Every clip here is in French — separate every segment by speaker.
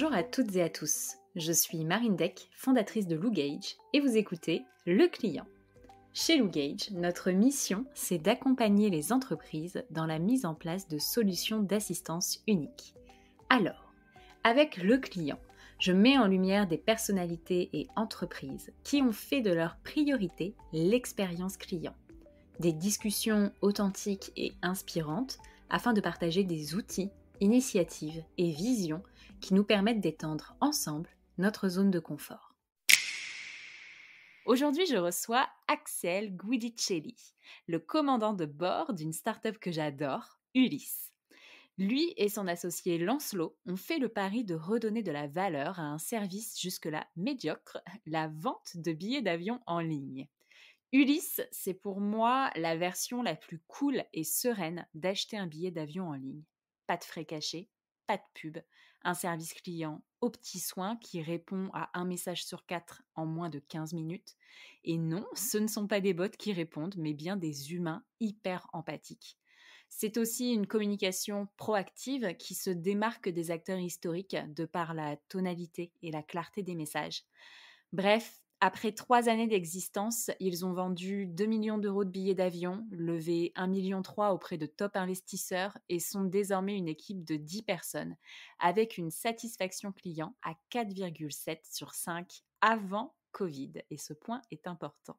Speaker 1: Bonjour à toutes et à tous. Je suis Marine Deck, fondatrice de Lougage, et vous écoutez Le Client. Chez Lougage, notre mission, c'est d'accompagner les entreprises dans la mise en place de solutions d'assistance uniques. Alors, avec Le Client, je mets en lumière des personnalités et entreprises qui ont fait de leur priorité l'expérience client. Des discussions authentiques et inspirantes afin de partager des outils initiatives et visions qui nous permettent d'étendre ensemble notre zone de confort. Aujourd'hui, je reçois Axel Guidicelli, le commandant de bord d'une start-up que j'adore, Ulysse. Lui et son associé Lancelot ont fait le pari de redonner de la valeur à un service jusque-là médiocre, la vente de billets d'avion en ligne. Ulysse, c'est pour moi la version la plus cool et sereine d'acheter un billet d'avion en ligne pas de frais cachés, pas de pub, un service client au petit soin qui répond à un message sur quatre en moins de 15 minutes. Et non, mmh ce ne sont pas des bots qui répondent, mais bien des humains hyper empathiques. C'est aussi une communication proactive qui se démarque des acteurs historiques de par la tonalité et la clarté des messages. Bref, après trois années d'existence, ils ont vendu 2 millions d'euros de billets d'avion, levé 1,3 million auprès de top investisseurs et sont désormais une équipe de 10 personnes, avec une satisfaction client à 4,7 sur 5 avant Covid. Et ce point est important.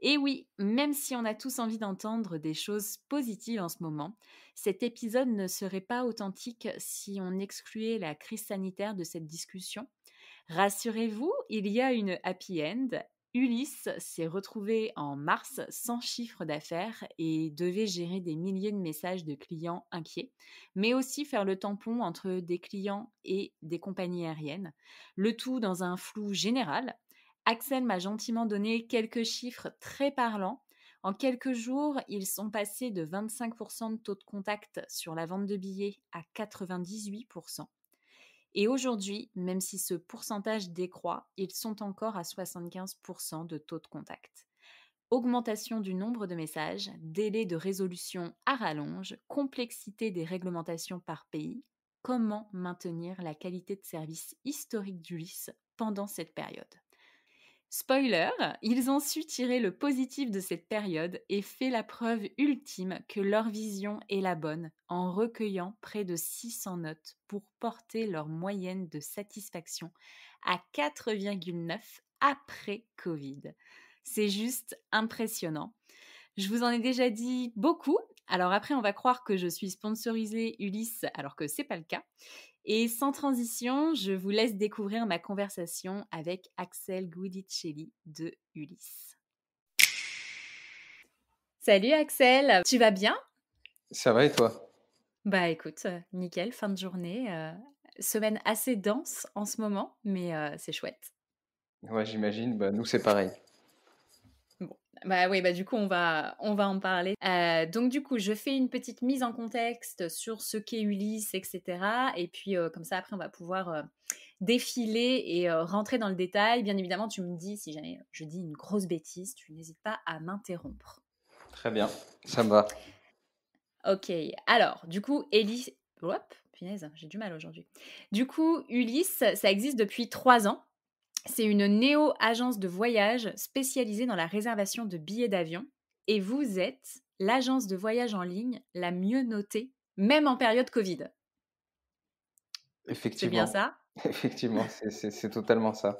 Speaker 1: Et oui, même si on a tous envie d'entendre des choses positives en ce moment, cet épisode ne serait pas authentique si on excluait la crise sanitaire de cette discussion Rassurez-vous, il y a une happy end. Ulysse s'est retrouvé en mars sans chiffre d'affaires et devait gérer des milliers de messages de clients inquiets, mais aussi faire le tampon entre des clients et des compagnies aériennes, le tout dans un flou général. Axel m'a gentiment donné quelques chiffres très parlants en quelques jours, ils sont passés de 25% de taux de contact sur la vente de billets à 98%. Et aujourd'hui, même si ce pourcentage décroît, ils sont encore à 75% de taux de contact. Augmentation du nombre de messages, délai de résolution à rallonge, complexité des réglementations par pays, comment maintenir la qualité de service historique d'Ulysse pendant cette période Spoiler, ils ont su tirer le positif de cette période et fait la preuve ultime que leur vision est la bonne en recueillant près de 600 notes pour porter leur moyenne de satisfaction à 4,9 après Covid. C'est juste impressionnant. Je vous en ai déjà dit beaucoup, alors après on va croire que je suis sponsorisée Ulysse alors que c'est pas le cas. Et sans transition, je vous laisse découvrir ma conversation avec Axel Guidicelli de Ulysse. Salut Axel, tu vas bien
Speaker 2: Ça va et toi
Speaker 1: Bah écoute, euh, nickel, fin de journée, euh, semaine assez dense en ce moment, mais euh, c'est chouette.
Speaker 2: Ouais, j'imagine, bah, nous c'est pareil.
Speaker 1: Bah oui, bah du coup, on va, on va en parler. Euh, donc du coup, je fais une petite mise en contexte sur ce qu'est Ulysse, etc. Et puis euh, comme ça, après, on va pouvoir euh, défiler et rentrer dans le détail. Bien évidemment, tu me dis si jamais je dis une grosse bêtise, tu n'hésites pas à m'interrompre.
Speaker 2: Très bien, ça me va.
Speaker 1: Ok, alors du coup, Ulysse... Hop, j'ai du mal aujourd'hui. Du coup, Ulysse, ça existe depuis trois ans. C'est une néo-agence de voyage spécialisée dans la réservation de billets d'avion et vous êtes l'agence de voyage en ligne la mieux notée, même en période Covid.
Speaker 2: Effectivement. C'est bien ça Effectivement, c'est totalement ça.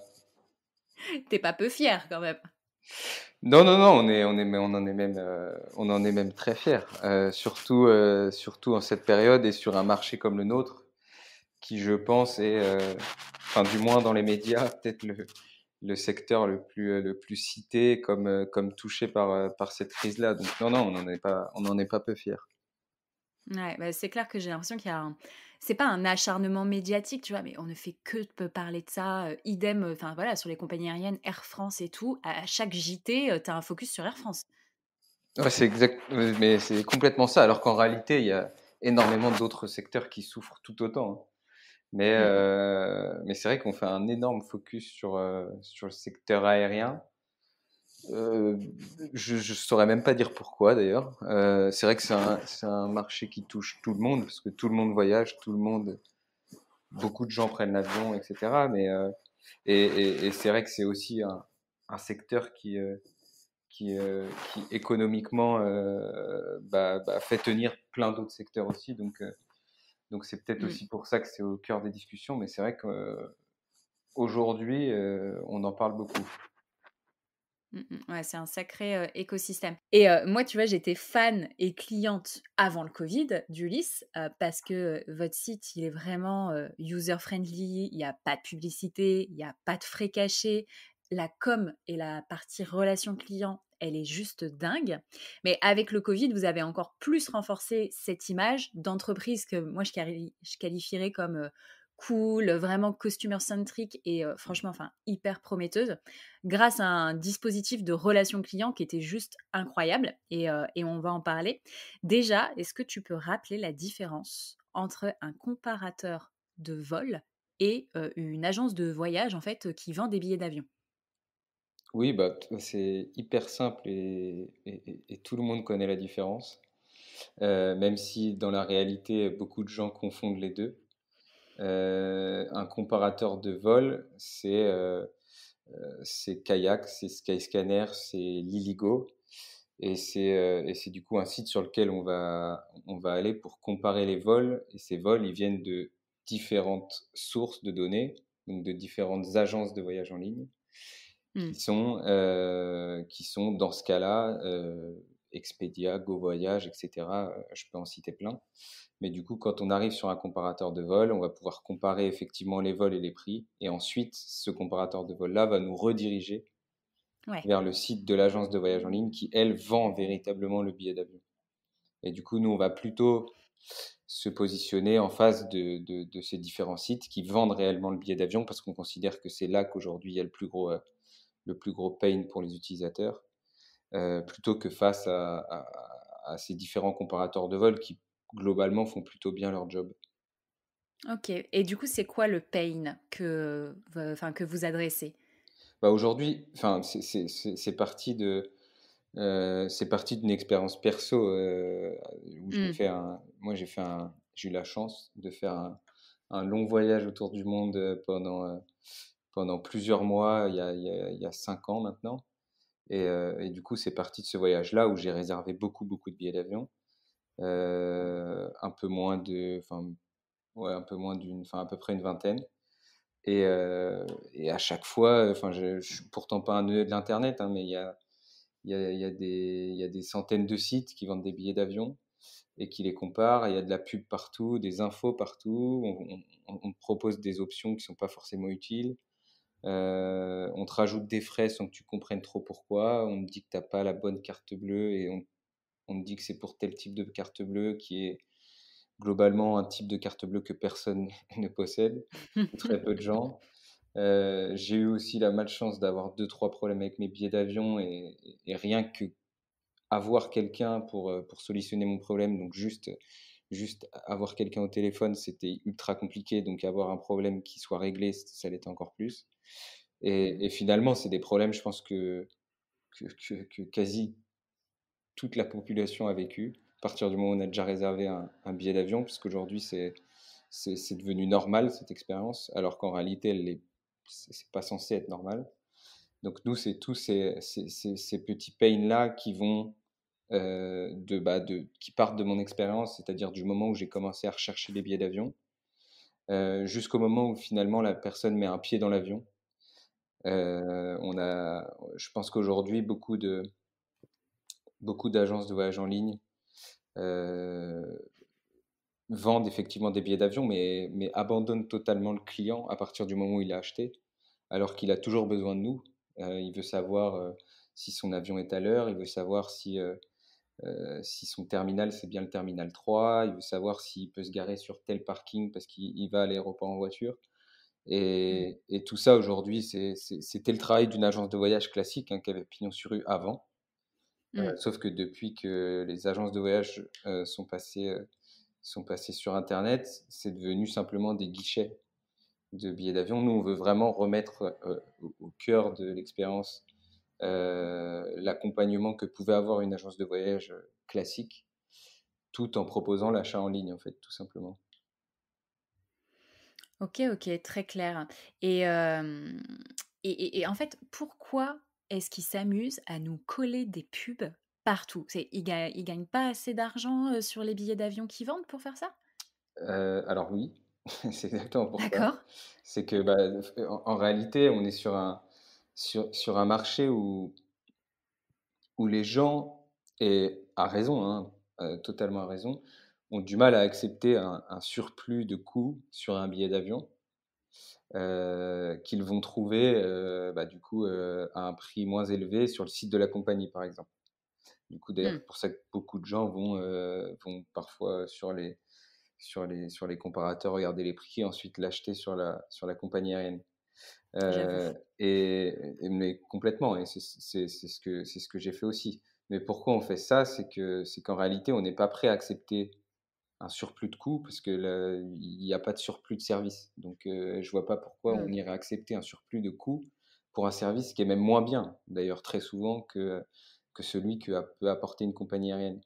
Speaker 1: T'es pas peu fier quand même.
Speaker 2: Non, non, non, on, est, on, est, on, en, est même, euh, on en est même très fier, euh, surtout, euh, surtout en cette période et sur un marché comme le nôtre qui je pense est, euh, enfin du moins dans les médias, peut-être le, secteur le plus, euh, le plus cité comme, euh, comme touché par, par cette crise-là. Donc non, non, on n'en est, pas, on en est pas peu fiers.
Speaker 1: Ouais, bah, c'est clair que j'ai l'impression qu'il y a un... C'est pas un acharnement médiatique, tu vois, mais on ne fait que parler de ça. idem, enfin voilà, sur les compagnies aériennes, Air France et tout, à, chaque JT, tu as un focus sur Air France.
Speaker 2: Ouais, c'est exact, mais c'est complètement ça, alors qu'en réalité, il y a énormément d'autres secteurs qui souffrent tout autant. Hein. Mais, euh, mais c'est vrai qu'on fait un énorme focus sur, euh, sur le secteur aérien. Euh, je ne saurais même pas dire pourquoi d'ailleurs. c'est vrai que c'est un, un, marché qui touche tout le monde, parce que tout le monde voyage, tout le monde, beaucoup de gens prennent l'avion, etc. Mais, et, c'est vrai que c'est aussi un, un, secteur qui, qui, économiquement bah, bah, fait tenir plein d'autres secteurs aussi. Donc donc c'est peut-être mmh. aussi pour ça que c'est au cœur des discussions, mais c'est vrai qu'aujourd'hui, euh, on en parle beaucoup.
Speaker 1: Mmh, mmh. Ouais, c'est un sacré euh, écosystème. Et euh, moi, tu vois, j'étais fan et cliente avant le Covid d'Ulysse parce que votre site, il est vraiment user-friendly, il n'y a pas de publicité, il n'y a pas de frais cachés. La com et la partie relation client, elle est juste dingue. Mais avec le Covid, vous avez encore plus renforcé cette image d'entreprise que moi je, qualifierais comme cool, vraiment customer centric et franchement enfin hyper prometteuse grâce à un dispositif de relation client qui était juste incroyable et, on va en parler. Déjà, est-ce que tu peux rappeler la différence entre un comparateur de vol et une agence de voyage en fait qui vend des billets d'avion
Speaker 2: oui, bah, bah, c'est hyper simple et, tout le monde connaît la différence, euh, même si dans la réalité, beaucoup de gens confondent les deux. Euh, un comparateur de vol, euh, c'est Kayak, c'est Skyscanner, c'est Liligo, et c'est c'est du coup un site sur lequel on va, on va aller pour comparer les vols, et ces vols, ils viennent de différentes sources de données, donc de différentes agences de voyage en ligne qui, mmh. sont, qui sont dans ce cas-là Expedia, Go Voyage, etc. Je peux en citer plein. Mais du coup, quand on arrive sur un comparateur de vol, on va pouvoir comparer effectivement les vols et les prix. Et ensuite, ce comparateur de vol-là va nous rediriger vers le site de l'agence de voyage en ligne qui, elle, vend véritablement le billet d'avion. Et du coup, nous, on va plutôt se positionner en face de, de, ces différents sites qui vendent réellement le billet d'avion parce qu'on considère que c'est là qu'aujourd'hui il y a le plus gros, le plus gros pain pour les utilisateurs, euh, plutôt que face à, ces différents comparateurs de vol qui, globalement, font plutôt bien leur job.
Speaker 1: Ok, et du coup, c'est quoi le pain que, euh, enfin, que vous adressez
Speaker 2: bah Aujourd'hui, c'est parti de... Euh, c'est parti d'une expérience perso où j'ai mmh. fait un, moi j'ai fait un, j'ai eu la chance de faire un, un long voyage autour du monde pendant pendant plusieurs mois, il y a, il y a, cinq ans maintenant. Euh, et, du coup, c'est parti de ce voyage-là où j'ai réservé beaucoup, beaucoup de billets d'avion. Euh, un peu moins de, enfin, ouais, un peu moins d'une, enfin, à peu près une vingtaine. Et, euh, à chaque fois, enfin, je, ne suis pourtant pas un nœud de l'internet, hein, mais il y a, il y, a, il, des, il y a des centaines de sites qui vendent des billets d'avion et qui les comparent. Il y a de la pub partout, des infos partout. On, on propose des options qui ne sont pas forcément utiles. Euh, on te rajoute des frais sans que tu comprennes trop pourquoi. On me dit que tu n'as pas la bonne carte bleue et on, me dit que c'est pour tel type de carte bleue qui est globalement un type de carte bleue que personne ne possède, très peu de gens. Euh, j'ai eu aussi la malchance d'avoir deux trois problèmes avec mes billets d'avion et, et, rien que avoir quelqu'un pour, euh, pour solutionner mon problème, donc juste juste avoir quelqu'un au téléphone, c'était ultra compliqué, donc avoir un problème qui soit réglé, ça l'était encore plus. Et, finalement, c'est des problèmes, je pense, que, que, quasi toute la population a vécu. À partir du moment où on a déjà réservé un, billet d'avion, puisqu'aujourd'hui, c'est, c'est, devenu normal, cette expérience, alors qu'en réalité, elle n'est c'est pas censé être normal. Donc nous, c'est tous ces, petits pains-là qui vont euh, de, bah, de, qui partent de mon expérience, c'est-à-dire du moment où j'ai commencé à rechercher des billets d'avion, euh, jusqu'au moment où finalement la personne met un pied dans l'avion on a, je pense qu'aujourd'hui, beaucoup beaucoup d'agences de voyage en ligne vendent effectivement des billets d'avion, mais, abandonnent totalement le client à partir du moment où il a acheté, alors qu'il a toujours besoin de nous. il veut savoir si son avion est à l'heure, il veut savoir si, si son terminal, c'est bien le terminal 3, il veut savoir s'il peut se garer sur tel parking parce qu'il va à l'aéroport en voiture. Mmh. Et, tout ça aujourd'hui, c'était le travail d'une agence de voyage classique hein, qui avait pignon sur rue avant. Euh, mmh. sauf que depuis que les agences de voyage euh, sont, passées, euh, sont passées sur Internet, c'est devenu simplement des guichets de billets d'avion. Nous, on veut vraiment remettre au, au cœur de l'expérience l'accompagnement que pouvait avoir une agence de voyage classique, tout en proposant l'achat en ligne, en fait, tout simplement.
Speaker 1: Ok, ok, très clair. Et, et, et, en fait, pourquoi est-ce qu'ils s'amusent à nous coller des pubs partout Ils ne ils gagnent pas assez d'argent sur les billets d'avion qu'ils vendent pour faire ça
Speaker 2: Alors oui, c'est exactement pourquoi. D'accord. C'est que bah, en, réalité, on est sur un, sur, sur un marché où, où les gens, et à raison, hein, totalement à raison, ont du mal à accepter un, surplus de coûts sur un billet d'avion euh, qu'ils vont trouver euh, bah, du coup euh, à un prix moins élevé sur le site de la compagnie par exemple. Du coup d'ailleurs mmh. pour ça que beaucoup de gens vont, parfois sur les, sur, les, sur les comparateurs regarder les prix et ensuite l'acheter sur la, sur la compagnie aérienne. Et, et, mais complètement et c'est ce que c'est ce que j'ai fait aussi. Mais pourquoi on fait ça C'est que c'est qu'en réalité, on n'est pas prêt à accepter un surplus de coûts parce que il n'y a pas de surplus de service. Donc euh, je vois pas pourquoi on mmh. irait accepter un surplus de coûts pour un service qui est même moins bien, d'ailleurs très souvent que que celui que peut apporter une compagnie aérienne.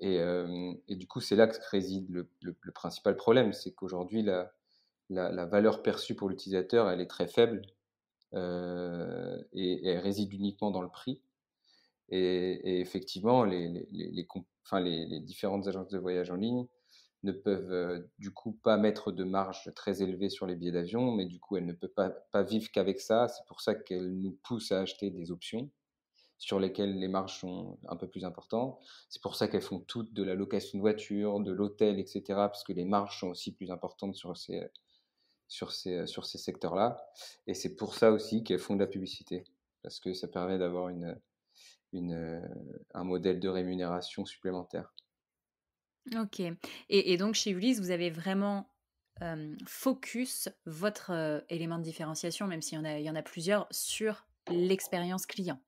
Speaker 2: Et, euh, et du coup, c'est là que réside le, le, principal problème, c'est qu'aujourd'hui la, la, valeur perçue pour l'utilisateur, elle est très faible euh, et, elle réside uniquement dans le prix. Et, effectivement, les, les, les, enfin les, différentes agences de voyage en ligne ne peuvent euh, du coup pas mettre de marge très élevée sur les billets d'avion, mais du coup elles ne peuvent pas, pas vivre qu'avec ça. C'est pour ça qu'elles nous poussent à acheter des options sur lesquelles les marges sont un peu plus importantes. C'est pour ça qu'elles font toutes de la location de voiture, de l'hôtel, etc., parce que les marges sont aussi plus importantes sur ces, sur ces, sur ces secteurs-là. Et c'est pour ça aussi qu'elles font de la publicité, parce que ça permet d'avoir une, une, euh, un modèle de rémunération supplémentaire.
Speaker 1: Ok. Et, donc chez Ulysse, vous avez vraiment euh, focus votre euh, élément de différenciation, même s'il y, en a, il y en a plusieurs, sur l'expérience client.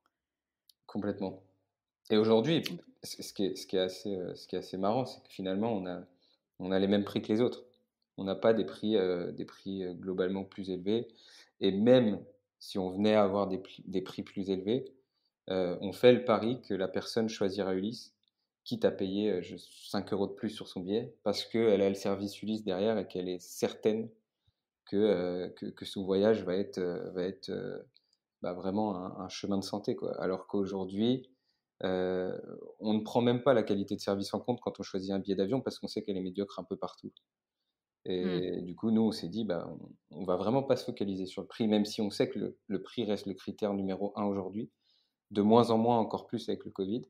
Speaker 2: Complètement. Et aujourd'hui, ce qui, est, ce, qui est assez, ce qui est assez marrant, c'est que finalement, on a, on a les mêmes prix que les autres. On n'a pas des prix, des prix globalement plus élevés. Et même si on venait à avoir des prix plus élevés, euh, on fait le pari que la personne choisira Ulysse, quitte à payer 5 euh, euros de plus sur son billet, parce qu'elle a le service Ulysse derrière et qu'elle est certaine que, euh, que, son voyage va être, va être bah, vraiment un, chemin de santé. Alors qu'aujourd'hui, on ne prend même pas la qualité de service en compte quand on choisit un billet d'avion parce qu'on sait qu'elle est médiocre un peu partout. Et mmh. du coup, nous, on s'est dit, bah, on, va vraiment pas se focaliser sur le prix, même si on sait que le prix reste le critère numéro un aujourd'hui de moins en moins encore plus avec le Covid.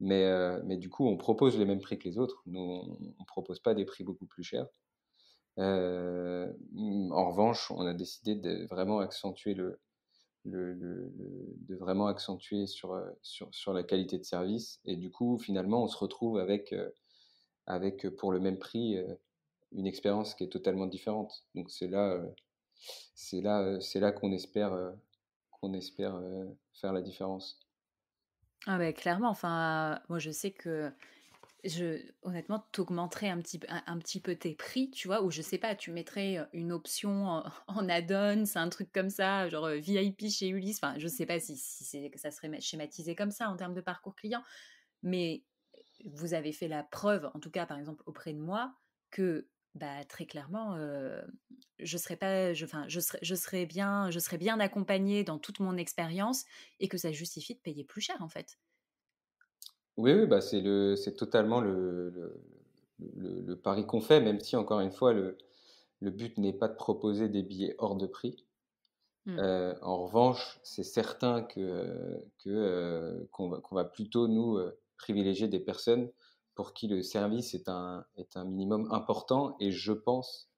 Speaker 2: Mais, euh, mais du coup, on propose les mêmes prix que les autres. Nous, on ne propose pas des prix beaucoup plus chers. Euh, en revanche, on a décidé de vraiment accentuer le, le, le, de vraiment accentuer sur, euh, sur, sur, la qualité de service. Et du coup, finalement, on se retrouve avec, avec pour le même prix, une expérience qui est totalement différente. Donc c'est là, c'est là, c'est là qu'on espère on espère faire la différence.
Speaker 1: Ah ben, clairement, enfin, moi je sais que je, honnêtement, t'augmenterais un petit, un, petit peu tes prix, tu vois, ou je sais pas, tu mettrais une option en, add-on, c'est un truc comme ça, genre VIP chez Ulysse, enfin, je sais pas si, si ça serait schématisé comme ça en termes de parcours client, mais vous avez fait la preuve, en tout cas, par exemple, auprès de moi, que bah, très clairement, je serais pas, je, enfin, je serais, je serais bien, je serais bien accompagnée dans toute mon expérience et que ça justifie de payer plus cher en fait.
Speaker 2: Oui, oui bah c'est le, c'est totalement le, le, pari qu'on fait, même si encore une fois le, le but n'est pas de proposer des billets hors de prix. Mmh. en revanche, c'est certain que, que qu'on, qu'on va plutôt nous privilégier des personnes pour qui le service est un, est un minimum important. Et je pense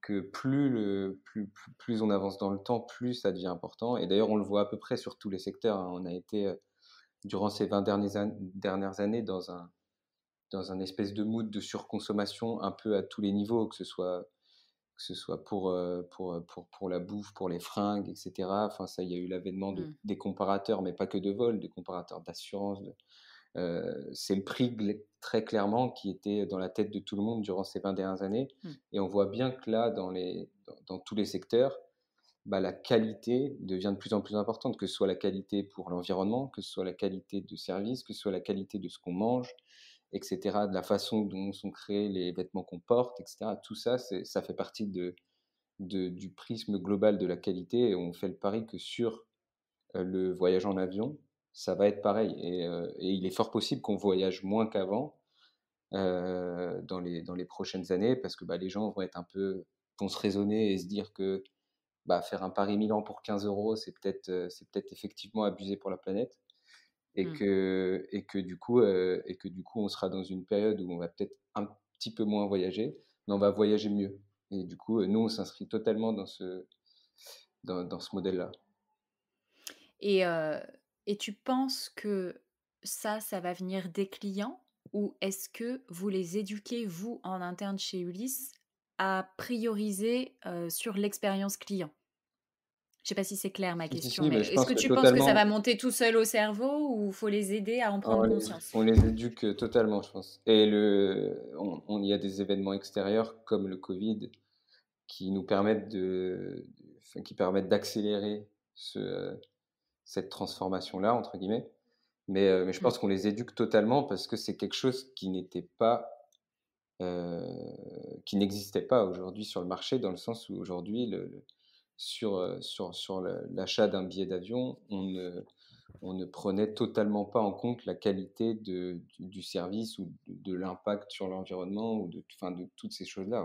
Speaker 2: que plus, le, plus, plus, on avance dans le temps, plus ça devient important. Et d'ailleurs, on le voit à peu près sur tous les secteurs. Hein. On a été, euh, durant ces 20 dernières, dernières années, dans un, dans un espèce de mood de surconsommation un peu à tous les niveaux, que ce soit, que ce soit pour, euh, pour, euh, pour, pour, la bouffe, pour les fringues, etc. Enfin, ça, il y a eu l'avènement mmh. des comparateurs, mais pas que de vol, des comparateurs d'assurance, de, euh, c'est le prix très clairement qui était dans la tête de tout le monde durant ces 20 dernières années. Mmh. Et on voit bien que là, dans, les, dans, tous les secteurs, bah, la qualité devient de plus en plus importante, que ce soit la qualité pour l'environnement, que ce soit la qualité de service, que ce soit la qualité de ce qu'on mange, etc., de la façon dont sont créés les vêtements qu'on porte, etc. Tout ça, ça fait partie de, du prisme global de la qualité et on fait le pari que sur euh, le voyage en avion, ça va être pareil. Et, il est fort possible qu'on voyage moins qu'avant dans, les, dans les prochaines années parce que bah, les gens vont être un peu vont se raisonner et se dire que bah, faire un Paris-Milan pour 15 euros, c'est peut-être c'est peut-être effectivement abusé pour la planète. Et, mmh. que, et, que du coup, et que du coup, on sera dans une période où on va peut-être un petit peu moins voyager, mais on va voyager mieux. Et du coup, nous, on s'inscrit totalement dans ce, dans, dans ce modèle-là.
Speaker 1: Et et tu penses que ça, ça va venir des clients ou est-ce que vous les éduquez, vous, en interne chez Ulysse, à prioriser sur l'expérience client je ne sais pas si c'est clair ma question, est-ce que, tu penses que ça va monter tout seul au cerveau ou faut les aider à en ah prendre conscience On
Speaker 2: les éduque totalement, je pense. Et le, on, y a des événements extérieurs comme le Covid qui nous permettent de, qui permettent d'accélérer ce, cette transformation-là, entre guillemets. Mais, euh, je pense mmh. qu'on les éduque totalement parce que c'est quelque chose qui n'était pas, euh, qui n'existait pas aujourd'hui sur le marché, dans le sens où aujourd'hui, sur, euh, l'achat d'un billet d'avion, on ne, prenait totalement pas en compte la qualité du, service ou de, l'impact sur l'environnement ou de, de toutes ces choses-là.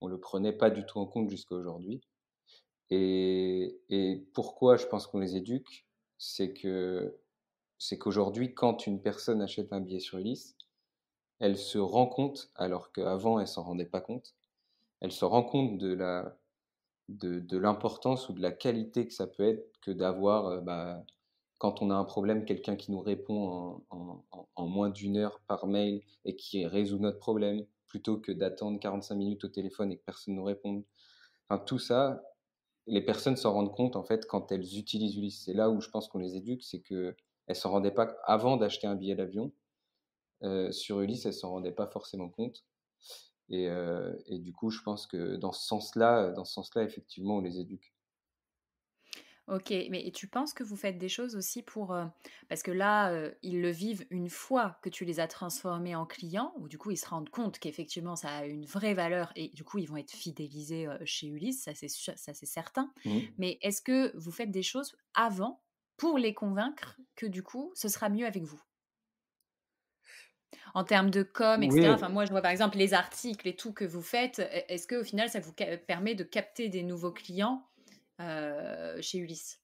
Speaker 2: On ne le prenait pas du tout en compte jusqu'à aujourd'hui. Et, pourquoi je pense qu'on les éduque, c'est que c'est qu'aujourd'hui, quand une personne achète un billet sur Ulysse, elle se rend compte, alors qu'avant elle s'en rendait pas compte, elle se rend compte de la de, de l'importance ou de la qualité que ça peut être que d'avoir euh, bah, quand on a un problème quelqu'un qui nous répond en, en, moins d'une heure par mail et qui résout notre problème plutôt que d'attendre 45 minutes au téléphone et que personne nous réponde. Enfin, tout ça, les personnes s'en rendent compte en fait quand elles utilisent Ulysse. C'est là où je pense qu'on les éduque, c'est que elles s'en rendaient pas avant d'acheter un billet d'avion euh, sur Ulysse, elles s'en rendaient pas forcément compte. Et, euh, et, du coup, je pense que dans ce sens-là, dans ce sens-là, effectivement, on les éduque.
Speaker 1: Ok, mais tu penses que vous faites des choses aussi pour... Euh, parce que là, euh, ils le vivent une fois que tu les as transformés en clients, ou du coup, ils se rendent compte qu'effectivement, ça a une vraie valeur, et du coup, ils vont être fidélisés euh, chez Ulysse, ça c'est ça, c'est certain. Mais est-ce que vous faites des choses avant pour les convaincre que du coup, ce sera mieux avec vous en termes de com, etc. Enfin, moi, je vois par exemple les articles et tout que vous faites. E, est-ce que au final, ça vous permet de capter des nouveaux clients euh, chez Ulysse.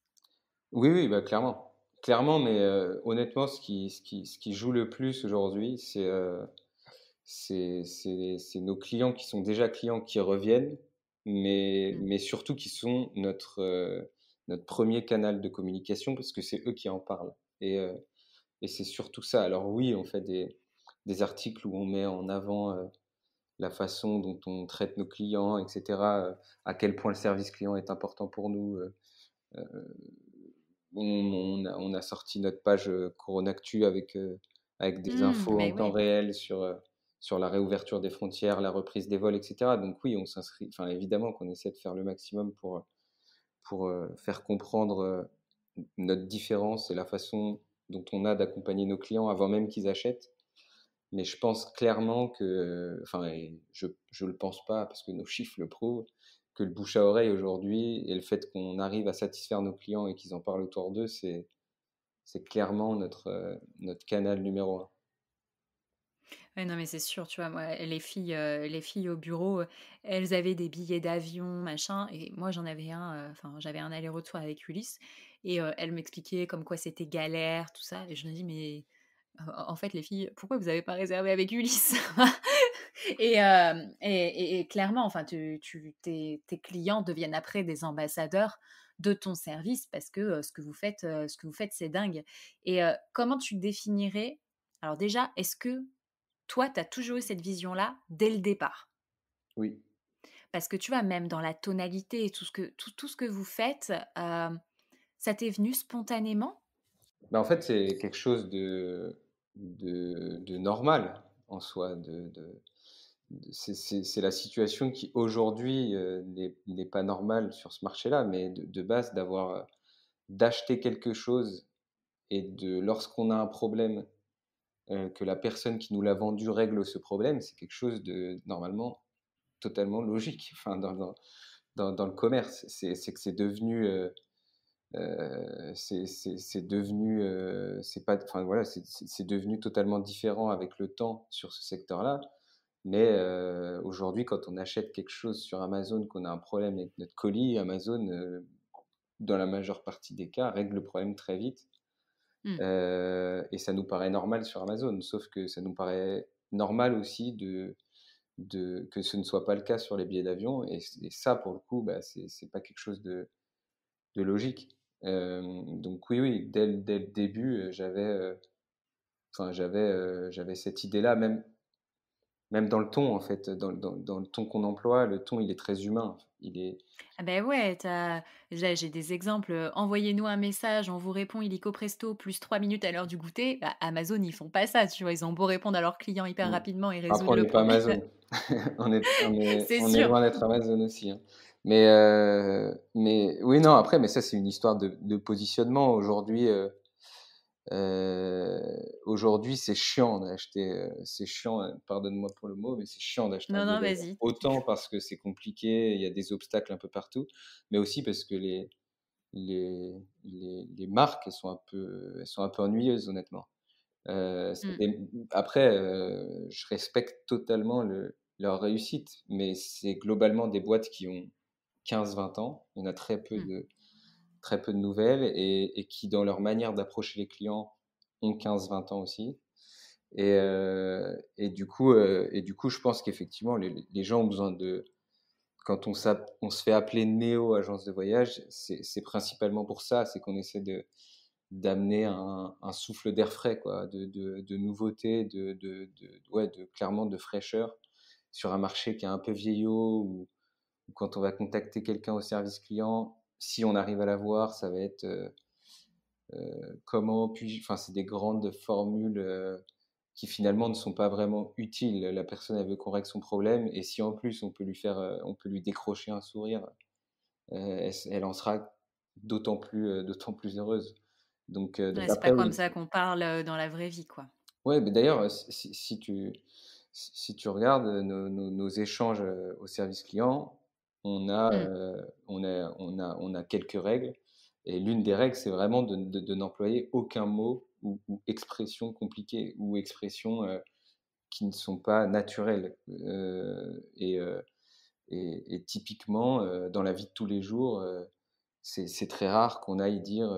Speaker 2: Oui, oui, bah, clairement. Clairement, mais euh, honnêtement, ce qui, joue le plus aujourd'hui, euh, c'est nos clients qui sont déjà clients qui reviennent, mais, mmh. surtout qui sont notre, notre premier canal de communication parce que c'est eux qui en parlent. Et, c'est surtout ça. Alors oui, on fait des, des articles où on met en avant la façon dont on traite nos clients, etc., euh, à quel point le service client est important pour nous. Euh, euh, on, a, sorti notre page Coronactu avec, avec des mmh, infos en temps réel sur, sur la réouverture des frontières, la reprise des vols, etc. Donc oui, on s'inscrit, enfin évidemment qu'on essaie de faire le maximum pour, pour faire comprendre notre différence et la façon dont on a d'accompagner nos clients avant même qu'ils achètent mais je pense clairement que, enfin, je ne le pense pas parce que nos chiffres le prouvent, que le bouche à oreille aujourd'hui et le fait qu'on arrive à satisfaire nos clients et qu'ils en parlent autour d'eux, c'est c'est clairement notre euh, notre canal numéro un.
Speaker 1: Ouais, non mais c'est sûr, tu vois, moi, les filles, euh, les filles au bureau, elles avaient des billets d'avion, machin, et moi j'en avais un, euh, enfin j'avais un aller-retour avec Ulysse, et elle m'expliquait comme quoi c'était galère, tout ça, et je me dis mais en fait, les filles, pourquoi vous n'avez pas réservé avec Ulysse euh, et, et, clairement, enfin, tu, tu, tes, tes, clients deviennent après des ambassadeurs de ton service parce que euh, ce que vous faites, euh, ce que vous faites, c'est dingue. Et comment tu définirais Alors déjà, est-ce que toi, tu as toujours eu cette vision-là dès le départ Oui. Parce que tu vois, même dans la tonalité et tout ce que, tout, ce que vous faites, ça t'est venu spontanément
Speaker 2: bah, En fait, c'est quelque chose de de, normal en soi. De, c'est la situation qui aujourd'hui euh, n'est pas normale sur ce marché-là, mais de, base d'avoir euh, d'acheter quelque chose et de lorsqu'on a un problème euh, que la personne qui nous l'a vendu règle ce problème, c'est quelque chose de normalement totalement logique. Enfin, dans, le commerce, c'est que c'est devenu euh, c'est devenu, euh, c'est pas, enfin voilà, c'est devenu totalement différent avec le temps sur ce secteur-là. Mais euh, aujourd'hui, quand on achète quelque chose sur Amazon, qu'on a un problème avec notre colis, Amazon, dans la majeure partie des cas, règle le problème très vite. Mmh. et ça nous paraît normal sur Amazon, sauf que ça nous paraît normal aussi de, de que ce ne soit pas le cas sur les billets d'avion. Et, ça, pour le coup, bah, c'est pas quelque chose de, de logique donc oui, oui, dès, dès le début, j'avais, enfin j'avais, j'avais cette idée-là, même, même dans le ton en fait, dans, dans, dans le ton qu'on emploie, le ton il est très humain. Il est...
Speaker 1: Ah ben ouais, là j'ai des exemples. Envoyez-nous un message, on vous répond illico presto, plus 3 minutes à l'heure du goûter. Bah, Amazon, ils font pas ça, tu vois, ils ont beau répondre à leurs clients hyper mmh. rapidement et résoudre on le problème. pas Amazon.
Speaker 2: on est, on on est loin d'être Amazon aussi. Hein. Mais, euh, mais oui, non, après, mais ça, c'est une histoire de, positionnement. Aujourd'hui, euh, euh, aujourd'hui, c'est chiant d'acheter. c'est chiant, pardonne-moi pour le mot, mais c'est chiant d'acheter. Autant parce que c'est compliqué, il y a des obstacles un peu partout, mais aussi parce que les, les, les, marques, elles sont, un peu, elles sont un peu ennuyeuses, honnêtement. Mmh. après, je respecte totalement le, leur réussite, mais c'est globalement des boîtes qui ont 15-20 ans. Il y en a très peu mmh. de, très peu de nouvelles et, qui, dans leur manière d'approcher les clients, ont 15-20 ans aussi. Et, euh, et, du coup, euh, et du coup, je pense qu'effectivement, les, gens ont besoin de. Quand on, se fait appeler Néo agence de voyage, c'est principalement pour ça, c'est qu'on essaie d'amener un, souffle d'air frais, quoi, de, de, de nouveauté, de, de, de, clairement de fraîcheur sur un marché qui est un peu vieillot ou, quand on va contacter quelqu'un au service client, si on arrive à la voir, ça va être euh, euh, comment puis Enfin, c'est des grandes formules euh, qui finalement ne sont pas vraiment utiles. La personne elle veut qu'on règle son problème et si en plus on peut lui faire, on peut lui décrocher un sourire, elle, en sera d'autant plus, d'autant plus heureuse. Donc, c'est pas comme ça
Speaker 1: qu'on parle dans la vraie vie, quoi.
Speaker 2: Ouais, mais d'ailleurs, si, tu si tu regardes nos échanges au service client, on a, mmh. euh, on a, on a, quelques règles. Et l'une des règles, c'est vraiment de, n'employer aucun mot ou, expression compliquée ou expression euh, qui ne sont pas naturelles. Euh, et, typiquement, dans la vie de tous les jours, c'est très rare qu'on aille dire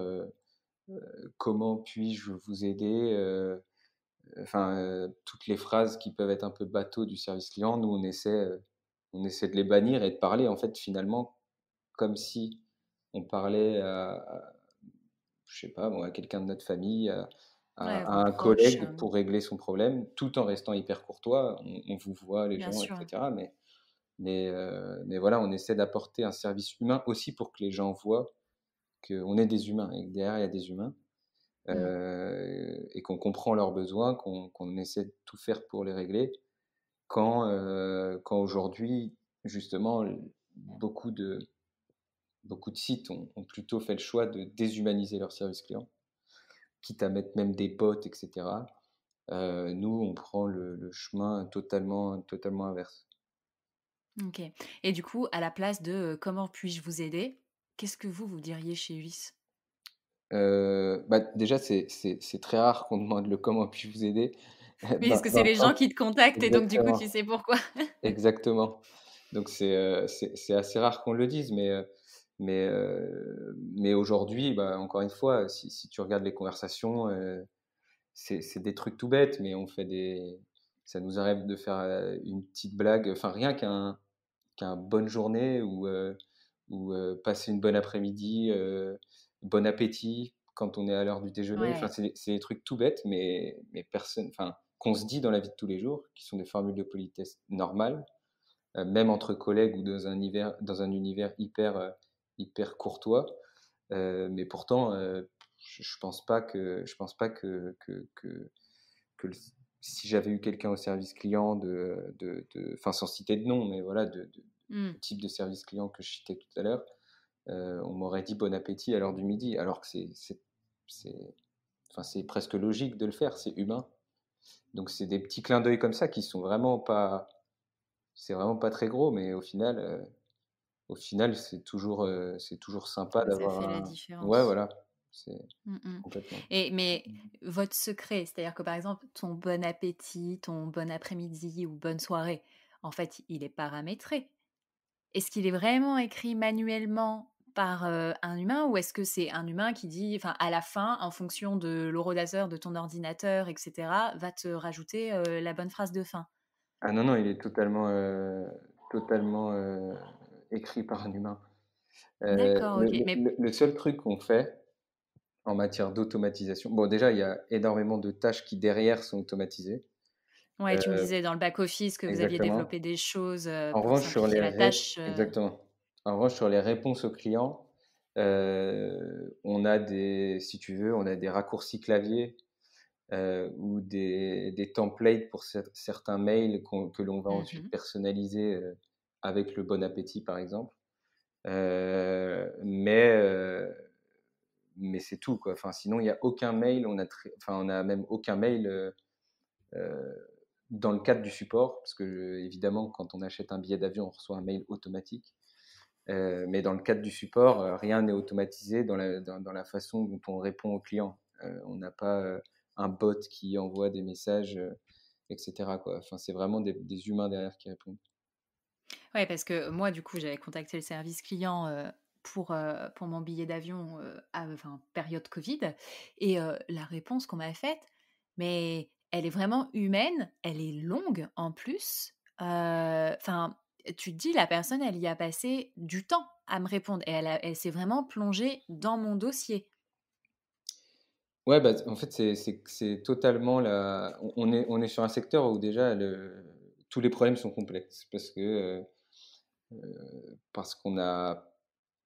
Speaker 2: comment puis-je vous aider Enfin, toutes les phrases qui peuvent être un peu bateau du service client, nous, on essaie on essaie de les bannir et de parler en fait finalement comme si on parlait à, je sais pas, à quelqu'un de notre famille, à,
Speaker 1: un collègue euh, pour
Speaker 2: régler son problème, tout en restant hyper courtois. On, vous voit les gens, etc. Mais euh, mais, voilà, on essaie d'apporter un service humain aussi pour que les gens voient qu'on est des humains et que derrière il y a des humains. Mmh. Euh, et qu'on comprend leurs besoins, qu'on essaie de tout faire pour les régler quand, quand aujourd'hui, justement, beaucoup de, beaucoup de sites ont, plutôt fait le choix de déshumaniser leur service client, quitte à mettre même des potes, etc. nous, on prend le, chemin totalement, totalement inverse.
Speaker 1: Ok. Et du coup, à la place de comment puis-je vous aider, qu'est-ce que vous, vous diriez chez Ulysse
Speaker 2: bah, Déjà, c'est très rare qu'on demande le comment puis-je vous aider. Bah, parce que c'est bah, les bah, gens qui te contactent et donc du coup tu sais
Speaker 1: pourquoi.
Speaker 2: Exactement. Donc euh, c'est assez rare qu'on le dise, mais, euh, mais, euh, mais aujourd'hui, bah, encore une fois, si, si, tu regardes les conversations, c'est des trucs tout bêtes, mais on fait des... Ça nous arrive de faire une petite blague, enfin rien qu'un qu'un bonne journée ou, ou passer une bonne après-midi, bon appétit quand on est à l'heure du déjeuner. c'est des trucs tout bêtes, mais, mais personne... Enfin, qu'on se dit dans la vie de tous les jours, qui sont des formules de politesse normales, euh, même entre collègues ou dans un, univers dans un univers hyper, euh, hyper courtois. Euh, mais pourtant, je ne pense pas que, je pense pas que, que, si j'avais eu quelqu'un au service client, de, de, de, sans citer de nom, mais voilà, de, hmm. type de service client que je citais tout à l'heure, on m'aurait dit bon appétit à l'heure du midi, alors que c'est presque logique de le faire, c'est humain. Donc c'est des petits clins d'œil comme ça qui sont vraiment pas, c'est vraiment pas très gros, mais au final, euh, au final c'est toujours, euh, c'est toujours sympa d'avoir. Ça fait la différence. Ouais, voilà.
Speaker 1: Mmh Et mais votre secret, c'est-à-dire que par exemple ton bon appétit, ton bon après-midi ou bonne soirée, en fait, il est paramétré. Est-ce qu'il est vraiment écrit manuellement par un humain ou est-ce que c'est un humain qui dit, enfin, à la fin, en fonction de l'eurodaseur, de ton ordinateur, etc., va te rajouter la bonne phrase de fin
Speaker 2: Ah non, non, il est totalement, totalement écrit par un humain. D'accord, le, ok. Le, seul truc qu'on fait en matière d'automatisation, bon, déjà, il y a énormément de tâches qui derrière sont automatisées.
Speaker 1: Ouais, tu me disais dans le back-office que vous aviez développé des choses. en revanche, sur La tâche, exactement
Speaker 2: en revanche, sur les réponses aux clients, euh, on a des, si tu veux, on a des raccourcis clavier euh, ou des, templates pour certains mails que l'on va ensuite mmh personnaliser euh, avec le bon appétit, par exemple. mais mais c'est tout, Enfin, sinon, il n'y a aucun mail, on a, enfin, on a même aucun mail dans le cadre du support, parce que évidemment, quand on achète un billet d'avion, on reçoit un mail automatique. Euh, mais dans le cadre du support, euh, rien n'est automatisé dans la, dans, la, façon dont on répond aux clients. Euh, on n'a pas un bot qui envoie des messages, etc. Quoi. Enfin, c'est vraiment des, humains derrière qui répondent.
Speaker 1: Oui, parce que moi, du coup, j'avais contacté le service client pour, pour mon billet d'avion à enfin, période Covid. Et la réponse qu'on m'a faite, mais elle est vraiment humaine, elle est longue en plus. Enfin tu te dis, la personne, elle y a passé du temps à me répondre et elle, s'est vraiment plongée dans mon dossier.
Speaker 2: Ouais, bah, en fait, c'est totalement On est, sur un secteur où déjà tous les problèmes sont complexes parce que euh, euh, qu'on a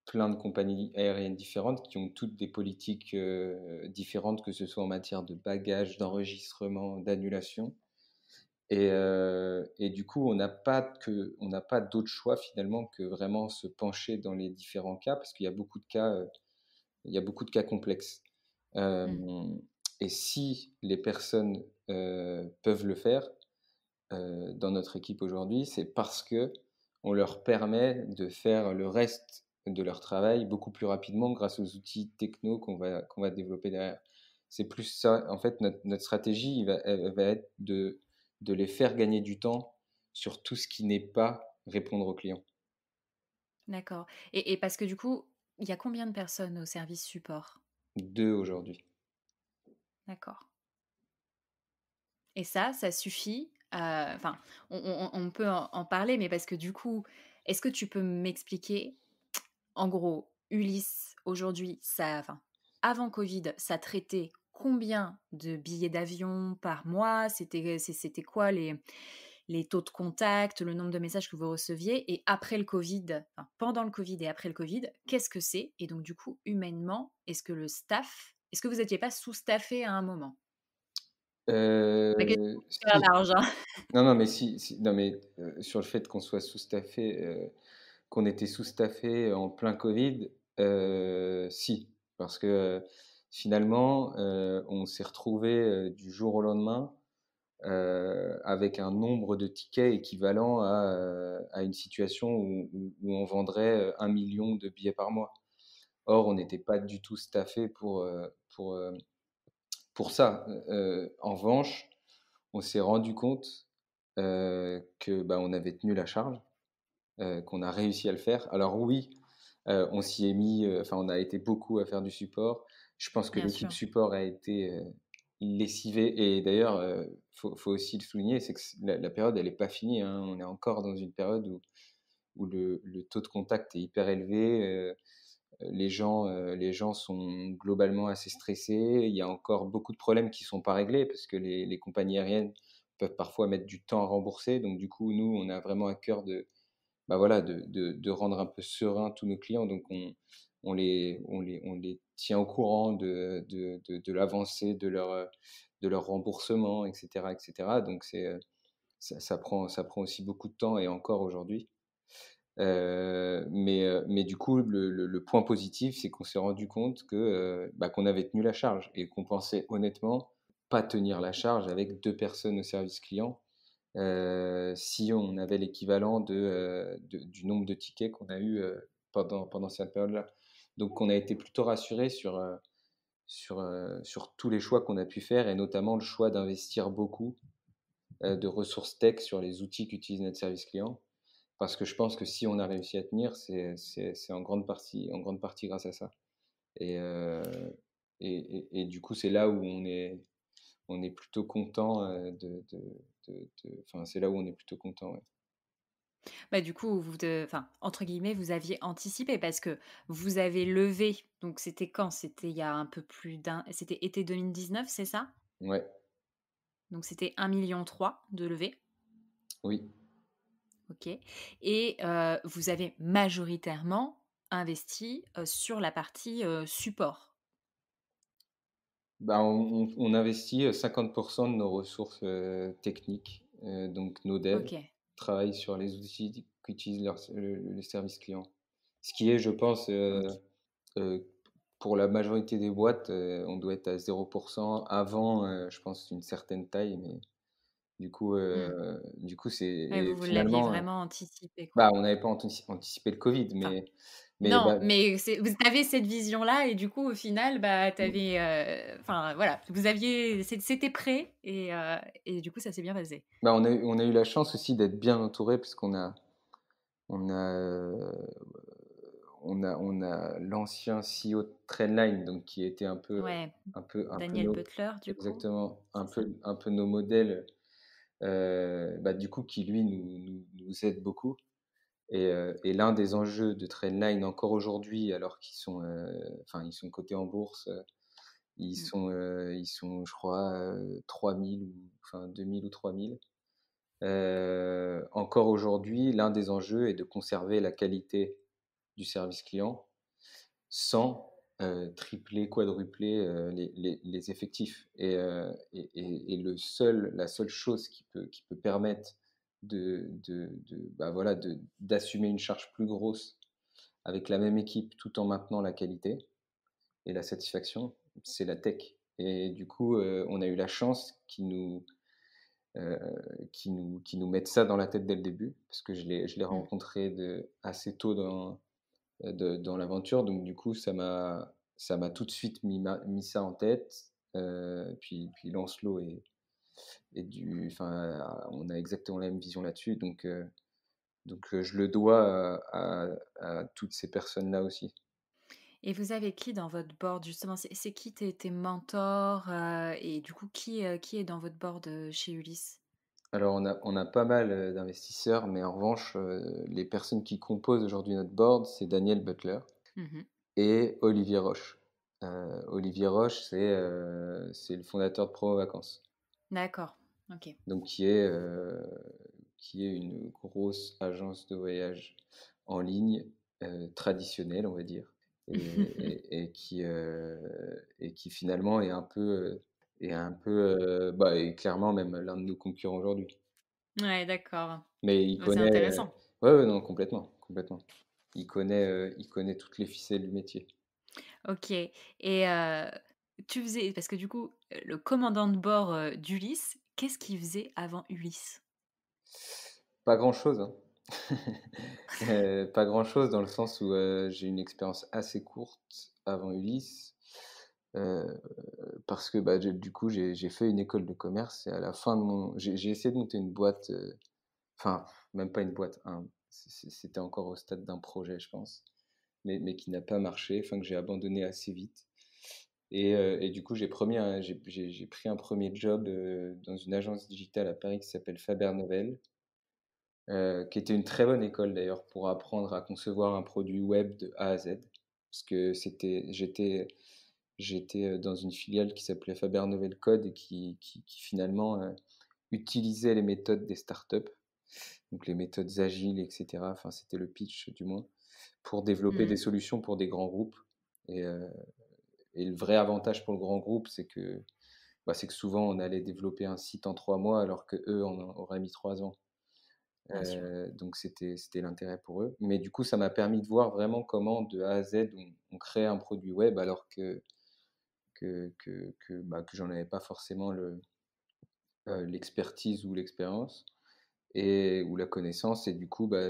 Speaker 2: plein de compagnies aériennes différentes qui ont toutes des politiques euh, différentes, que ce soit en matière de bagages, d'enregistrement, d'annulation. Euh, et, du coup, on n'a pas, que, on pas d'autre choix finalement que vraiment se pencher dans les différents cas, parce qu'il y a beaucoup de cas, euh, il y a beaucoup de cas complexes. Mmh. Et si les personnes euh, peuvent le faire dans notre équipe aujourd'hui, c'est parce que on leur permet de faire le reste de leur travail beaucoup plus rapidement grâce aux outils techno qu'on va, qu'on va développer derrière. C'est plus ça, en fait, notre, notre stratégie elle va être de de les faire gagner du temps sur tout ce qui n'est pas répondre aux clients.
Speaker 1: D'accord. Et, parce que du coup, il y a combien de personnes au service support
Speaker 2: Deux aujourd'hui.
Speaker 1: D'accord. Et ça, ça suffit. Euh, enfin, on, peut en, parler, mais parce que du coup, est-ce que tu peux m'expliquer, en gros, Ulysse, aujourd'hui, ça, avant Covid, ça traitait combien de billets d'avion par mois, euh, c'était quoi les, les taux de contact, le nombre de messages que vous receviez, et après le Covid, pendant le Covid et après le Covid, qu'est-ce que c'est Et donc du coup, humainement, est-ce que le staff, est-ce que vous n'étiez pas sous-staffé à un moment
Speaker 2: euh, hein. Non, non, mais, si, non, mais euh, sur le fait qu'on soit sous-staffé, euh, qu'on était sous-staffé en plein Covid, si, parce que Finalement, euh, on s'est retrouvé euh, du jour au lendemain euh, avec un nombre de tickets équivalent à, une situation où, on vendrait un million de billets par mois. Or, on n'était pas du tout staffé pour, pour, pour ça. en revanche, on s'est rendu compte euh, que bah, on avait tenu la charge, qu'on a réussi à le faire. Alors oui, on s'y est mis, enfin on a été beaucoup à faire du support, je pense que l'équipe support a été lessivée. Et d'ailleurs, il faut, aussi le souligner, c'est que la, période, elle n'est pas finie. Hein. On est encore dans une période où, où le, taux de contact est hyper élevé. les gens, les gens sont globalement assez stressés. Il y a encore beaucoup de problèmes qui ne sont pas réglés parce que les, compagnies aériennes peuvent parfois mettre du temps à rembourser. Donc du coup, nous, on a vraiment à cœur de, bah voilà, de, de, rendre un peu serein tous nos clients. Donc, on, on les, tient au courant de, l'avancée de leur, euh, remboursement, etc. etc. Donc euh, ça, prend, aussi beaucoup de temps et encore aujourd'hui. Euh, mais, du coup, le, point positif, c'est qu'on s'est rendu compte que bah, qu'on avait tenu la charge et qu'on pensait honnêtement pas tenir la charge avec deux personnes au service client. si on avait l'équivalent du nombre de tickets qu'on a eu pendant, pendant cette période-là. Donc on a été plutôt rassuré sur, euh, sur, euh, sur tous les choix qu'on a pu faire et notamment le choix d'investir beaucoup euh, de ressources tech sur les outils qu'utilise notre service client. Parce que je pense que si on a réussi à tenir, c'est en, grande partie, en grande partie grâce à ça. Et, et, du coup, c'est là où on est, on est plutôt content de. de, c'est là où on est plutôt content.
Speaker 1: Bah, du coup, vous enfin, entre guillemets, vous aviez anticipé parce que vous avez levé. Donc, c'était quand C'était il y a un peu plus d'un. C'était été 2019, c'est ça Ouais. Donc, c'était 1,3 million de levée. Oui. Ok. Et euh, vous avez majoritairement investi euh, sur la partie euh, support.
Speaker 2: Bah, on, investit 50% de nos ressources techniques, donc nos devs travaillent sur les outils qu'utilisent le, les services clients. Ce qui est, je pense, euh, mmh. euh, pour la majorité des boîtes, euh, on doit être à 0% avant, je pense, une certaine taille, mais du coup, mmh. du coup, c'est. vous, l'aviez vraiment
Speaker 1: anticipé.
Speaker 2: Bah, on n'avait pas anticipé le Covid, mais.
Speaker 1: mais non, bah mais vous avez cette vision-là et du coup, au final, bah, mmh. avais, enfin, voilà, vous aviez, c'était prêt et, et, du coup, ça s'est bien passé.
Speaker 2: Bah, on a, on a eu la chance aussi d'être bien entouré puisqu'on a, on a, on a, on a l'ancien CEO de Trendline, donc qui était un peu, un peu, Daniel Butler,
Speaker 1: du exactement,
Speaker 2: coup. un peu, un peu nos modèles euh, bah, du coup, qui lui nous, aide beaucoup. Euh, et, l'un des enjeux de Trendline encore aujourd'hui, alors qu'ils sont, euh, enfin, ils sont cotés en bourse, ils mmh. sont, ils sont, je crois, 3000 ou enfin 2000 ou 3000. Euh, encore aujourd'hui, l'un des enjeux est de conserver la qualité du service client sans euh, tripler, quadrupler euh, les, effectifs. Euh, et, le seul, la seule chose qui peut, qui peut permettre de, de, de bah voilà, d'assumer une charge plus grosse avec la même équipe tout en maintenant la qualité et la satisfaction, c'est la tech. Et du coup, on a eu la chance qu'ils nous, qui nous, qui nous mettent ça dans la tête dès le début, parce que je l'ai mmh. rencontré de, assez tôt dans, euh, dans l'aventure. Donc du coup, ça m'a ça m'a tout de suite mis, ça en tête. Euh, puis, puis Lancelot et, et du, enfin, euh, on a exactement la même vision là-dessus. Donc, donc je le dois à, toutes ces personnes-là aussi.
Speaker 1: Et vous avez qui dans votre board justement C'est qui tes, tes mentors et du coup qui, qui est dans votre board chez Ulysse
Speaker 2: alors, on a, pas mal euh, d'investisseurs, mais en revanche, euh, les personnes qui composent aujourd'hui notre board, c'est Daniel Butler mmh et Olivier Roche. Euh, Olivier Roche, c'est euh, le fondateur de Pro Vacances.
Speaker 1: D'accord, ok.
Speaker 2: Donc, qui est, qui est une grosse agence de voyage en ligne traditionnelle, on va dire, et, qui, et qui finalement est un peu et un peu, bah, clairement même l'un de nos concurrents aujourd'hui.
Speaker 1: Ouais, d'accord.
Speaker 2: Mais il C'est intéressant. ouais, non, complètement, complètement. Il connaît, il connaît toutes les ficelles du métier.
Speaker 1: Ok. Et tu faisais, parce que du coup, le commandant de bord d'Ulysse, qu'est-ce qu'il faisait avant Ulysse
Speaker 2: Pas grand-chose, hein. euh, pas grand-chose dans le sens où j'ai une expérience assez courte avant Ulysse. Euh, parce que bah, du coup, j'ai fait une école de commerce et à la fin de mon. J'ai essayé de monter une boîte, euh, enfin, même pas une boîte, hein, c'était encore au stade d'un projet, je pense, mais, mais qui n'a pas marché, enfin, que j'ai abandonné assez vite. Et, euh, du coup, j'ai pris un premier job dans une agence digitale à Paris qui s'appelle Faber Novel. qui était une très bonne école d'ailleurs pour apprendre à concevoir un produit web de A à Z. Parce que c'était, j'étais, j'étais dans une filiale qui s'appelait Faber Novel Code et qui, finalement utilisait les méthodes des startups, donc les méthodes agiles, etc. Enfin, c'était le pitch du moins, pour développer des mmh. solutions pour des grands groupes. Et, le vrai avantage pour le grand groupe, c'est que, bah, c'est que souvent on allait développer un site en trois mois alors qu'eux, eux on aurait mis trois ans. donc c'était l'intérêt pour eux. Mais du coup, ça m'a permis de voir vraiment comment de A à Z on, on crée un produit web alors que que, que, bah, que, j'en avais pas forcément le, euh, l'expertise ou l'expérience et ou la connaissance. Et du coup, bah,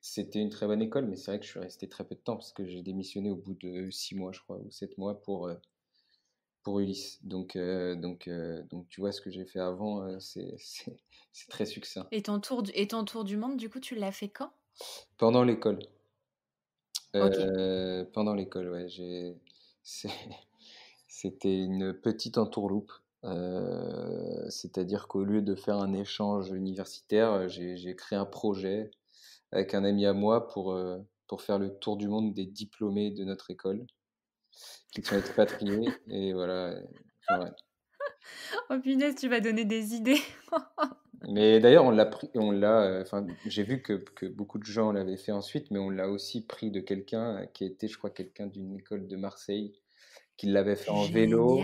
Speaker 2: c'était une très bonne école, mais c'est vrai que je suis resté très peu de temps parce que j'ai démissionné au bout de 6 mois, je crois, ou 7 mois pour, euh, pour Ulysse. Donc, euh, donc, donc, tu vois, ce que j'ai fait avant, c'est, c'est, très succinct.
Speaker 1: Et ton, tour, et tour du monde, du coup, tu l'as fait quand
Speaker 2: Pendant l'école. pendant l'école, ouais. C'est... C'était une petite entourloupe. Euh, c'est-à-dire qu'au lieu de faire un échange universitaire, euh, j'ai créé un projet avec un ami à moi euh, pour, faire le tour du monde des diplômés de notre école qui sont expatriés. et voilà.
Speaker 1: Oh punaise, tu vas donner des idées.
Speaker 2: mais d'ailleurs, on l'a pris, on l'a. Enfin, j'ai vu que, que, beaucoup de gens l'avaient fait ensuite, mais on l'a aussi pris de quelqu'un qui était, je crois, quelqu'un d'une école de Marseille qu'il l'avait fait en vélo.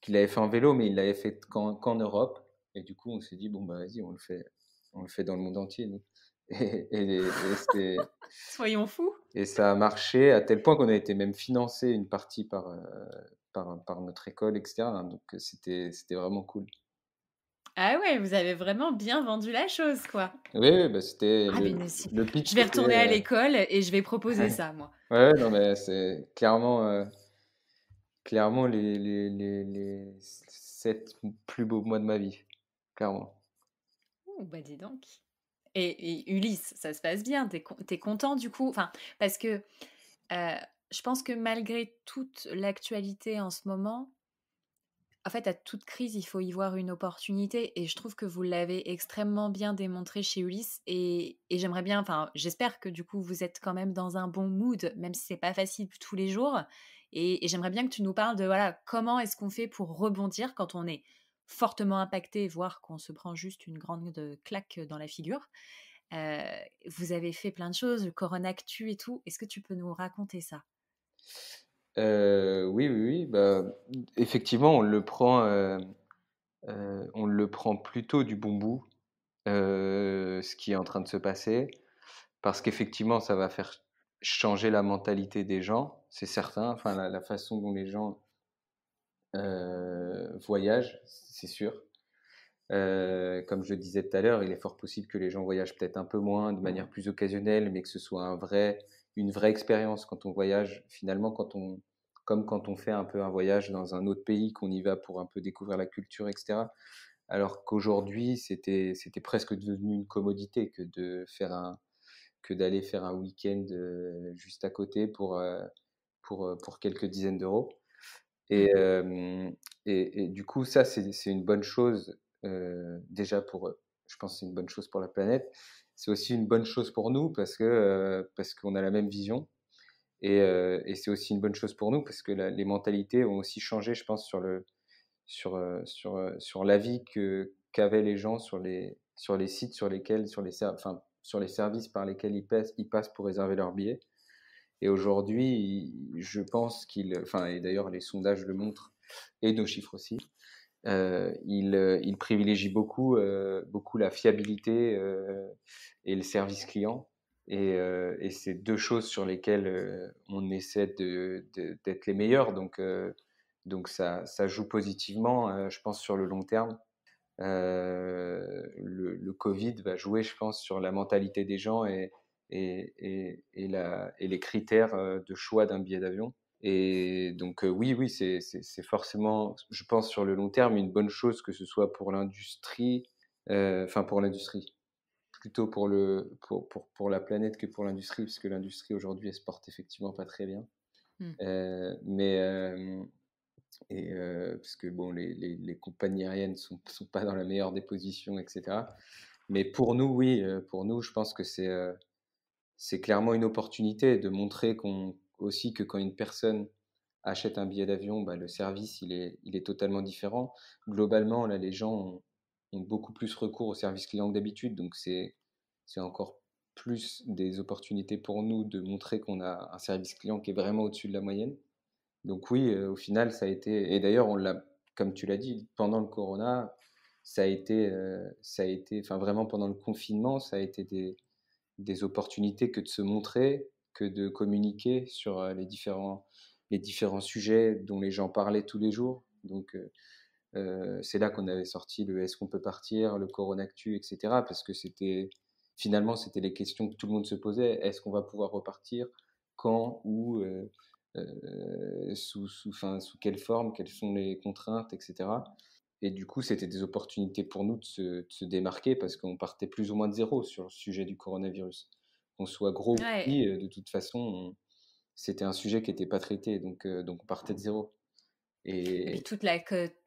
Speaker 2: Qu'il l'avait fait en vélo, mais il l'avait fait qu'en Europe. Et du coup, on s'est dit, bon, bah vas-y, on le fait, on le fait dans le monde entier, Et,
Speaker 1: Soyons fous.
Speaker 2: Et ça a marché à tel point qu'on a été même financé une partie par, euh, par, par, notre école, etc. Hein. Donc c'était vraiment cool.
Speaker 1: Ah ouais, vous avez vraiment bien vendu la chose, quoi.
Speaker 2: Oui, bah, c'était ah, le, pitch. Je vais retourner à euh,
Speaker 1: l'école et je vais proposer ça, moi. Ouais, non,
Speaker 2: mais c'est clairement, euh, clairement les, les, les, plus beaux mois de ma vie, clairement.
Speaker 1: Oh, bah dis donc. Et, Ulysse, ça se passe bien, t'es, es content du coup enfin, Parce que euh, je pense que malgré toute l'actualité en ce moment, en fait, à toute crise, il faut y voir une opportunité. Et je trouve que vous l'avez extrêmement bien démontré chez Ulysse. Et, j'aimerais bien, enfin, j'espère que du coup, vous êtes quand même dans un bon mood, même si c'est pas facile tous les jours. Et, j'aimerais bien que tu nous parles de voilà comment est-ce qu'on fait pour rebondir quand on est fortement impacté, voire qu'on se prend juste une grande claque dans la figure. Euh, vous avez fait plein de choses, le Corona Actu et tout. Est-ce que tu peux nous raconter ça
Speaker 2: euh, Oui, oui, oui. Bah, effectivement, on le prend, euh, on le prend plutôt du bon bout, ce qui est en train de se passer, parce qu'effectivement, ça va faire changer la mentalité des gens, c'est certain. Enfin, la, façon dont les gens euh, voyagent, c'est sûr. Euh, comme je le disais tout à l'heure, il est fort possible que les gens voyagent peut-être un peu moins, de manière plus occasionnelle, mais que ce soit un vrai, une vraie expérience quand on voyage. Finalement, quand on, comme quand on fait un peu un voyage dans un autre pays, qu'on y va pour un peu découvrir la culture, etc. Alors qu'aujourd'hui, c'était, c'était presque devenu une commodité que de faire un, que d'aller faire un week-end euh, juste à côté pour, euh, pour, euh, pour quelques dizaines d'euros. Mmh. Et, et, du coup, ça, c'est une bonne chose déjà pour eux. Je pense que c'est une bonne chose pour la planète. C'est aussi une bonne chose pour nous parce que parce qu'on a la même vision. Et, et c'est aussi une bonne chose pour nous parce que les mentalités ont aussi changé, je pense, sur le sur sur sur l'avis que qu'avaient les gens sur les sur les sites sur lesquels sur les enfin sur les services par lesquels ils passent, pour réserver leurs billets. Et aujourd'hui, je pense qu'il... enfin, et d'ailleurs les sondages le montrent, et nos chiffres aussi, euh, Il euh, ils, privilégient beaucoup, euh, beaucoup la fiabilité et le service client. Et, c'est deux choses sur lesquelles on essaie d'être les meilleurs. Donc, donc ça, ça joue positivement, je pense, sur le long terme. Euh, le, Covid va jouer, je pense, sur la mentalité des gens et, et, et les critères euh, de choix d'un billet d'avion. Et donc euh, oui, oui, c'est forcément, je pense, sur le long terme, une bonne chose que ce soit pour l'industrie, enfin pour l'industrie, plutôt pour, le, pour, la planète que pour l'industrie, puisque l'industrie aujourd'hui, elle se porte effectivement pas très bien. Mmh. mais et euh, parce que bon, les, compagnies aériennes ne sont, pas dans la meilleure des positions, etc. Mais pour nous, oui, euh, pour nous, je pense que c'est euh, clairement une opportunité de montrer aussi que quand une personne achète un billet d'avion, bah, le service il est, il est totalement différent. Globalement, là, les gens ont, beaucoup plus recours au service client que d'habitude, donc c'est encore plus des opportunités pour nous de montrer qu'on a un service client qui est vraiment au-dessus de la moyenne. Donc oui, au final, ça a été. Et d'ailleurs, on l'a, comme tu l'as dit, pendant le corona, ça a été, ça a été, enfin vraiment pendant le confinement, ça a été des, opportunités que de se montrer, que de communiquer sur les différents, les différents sujets dont les gens parlaient tous les jours. Donc c'est là qu'on avait sorti le Est-ce qu'on peut partir, le Corona Actu », etc. Parce que c'était finalement c'était les questions que tout le monde se posait. Est-ce qu'on va pouvoir repartir, quand, ou euh, sous, sous, fin, sous quelle forme, quelles sont les contraintes, etc. Et du coup, c'était des opportunités pour nous de se, démarquer parce qu'on partait plus ou moins de zéro sur le sujet du coronavirus. Qu'on soit gros petit, euh, de toute façon, c'était un sujet qui n'était pas traité, donc, euh, donc on partait de zéro. Et, toute
Speaker 1: la...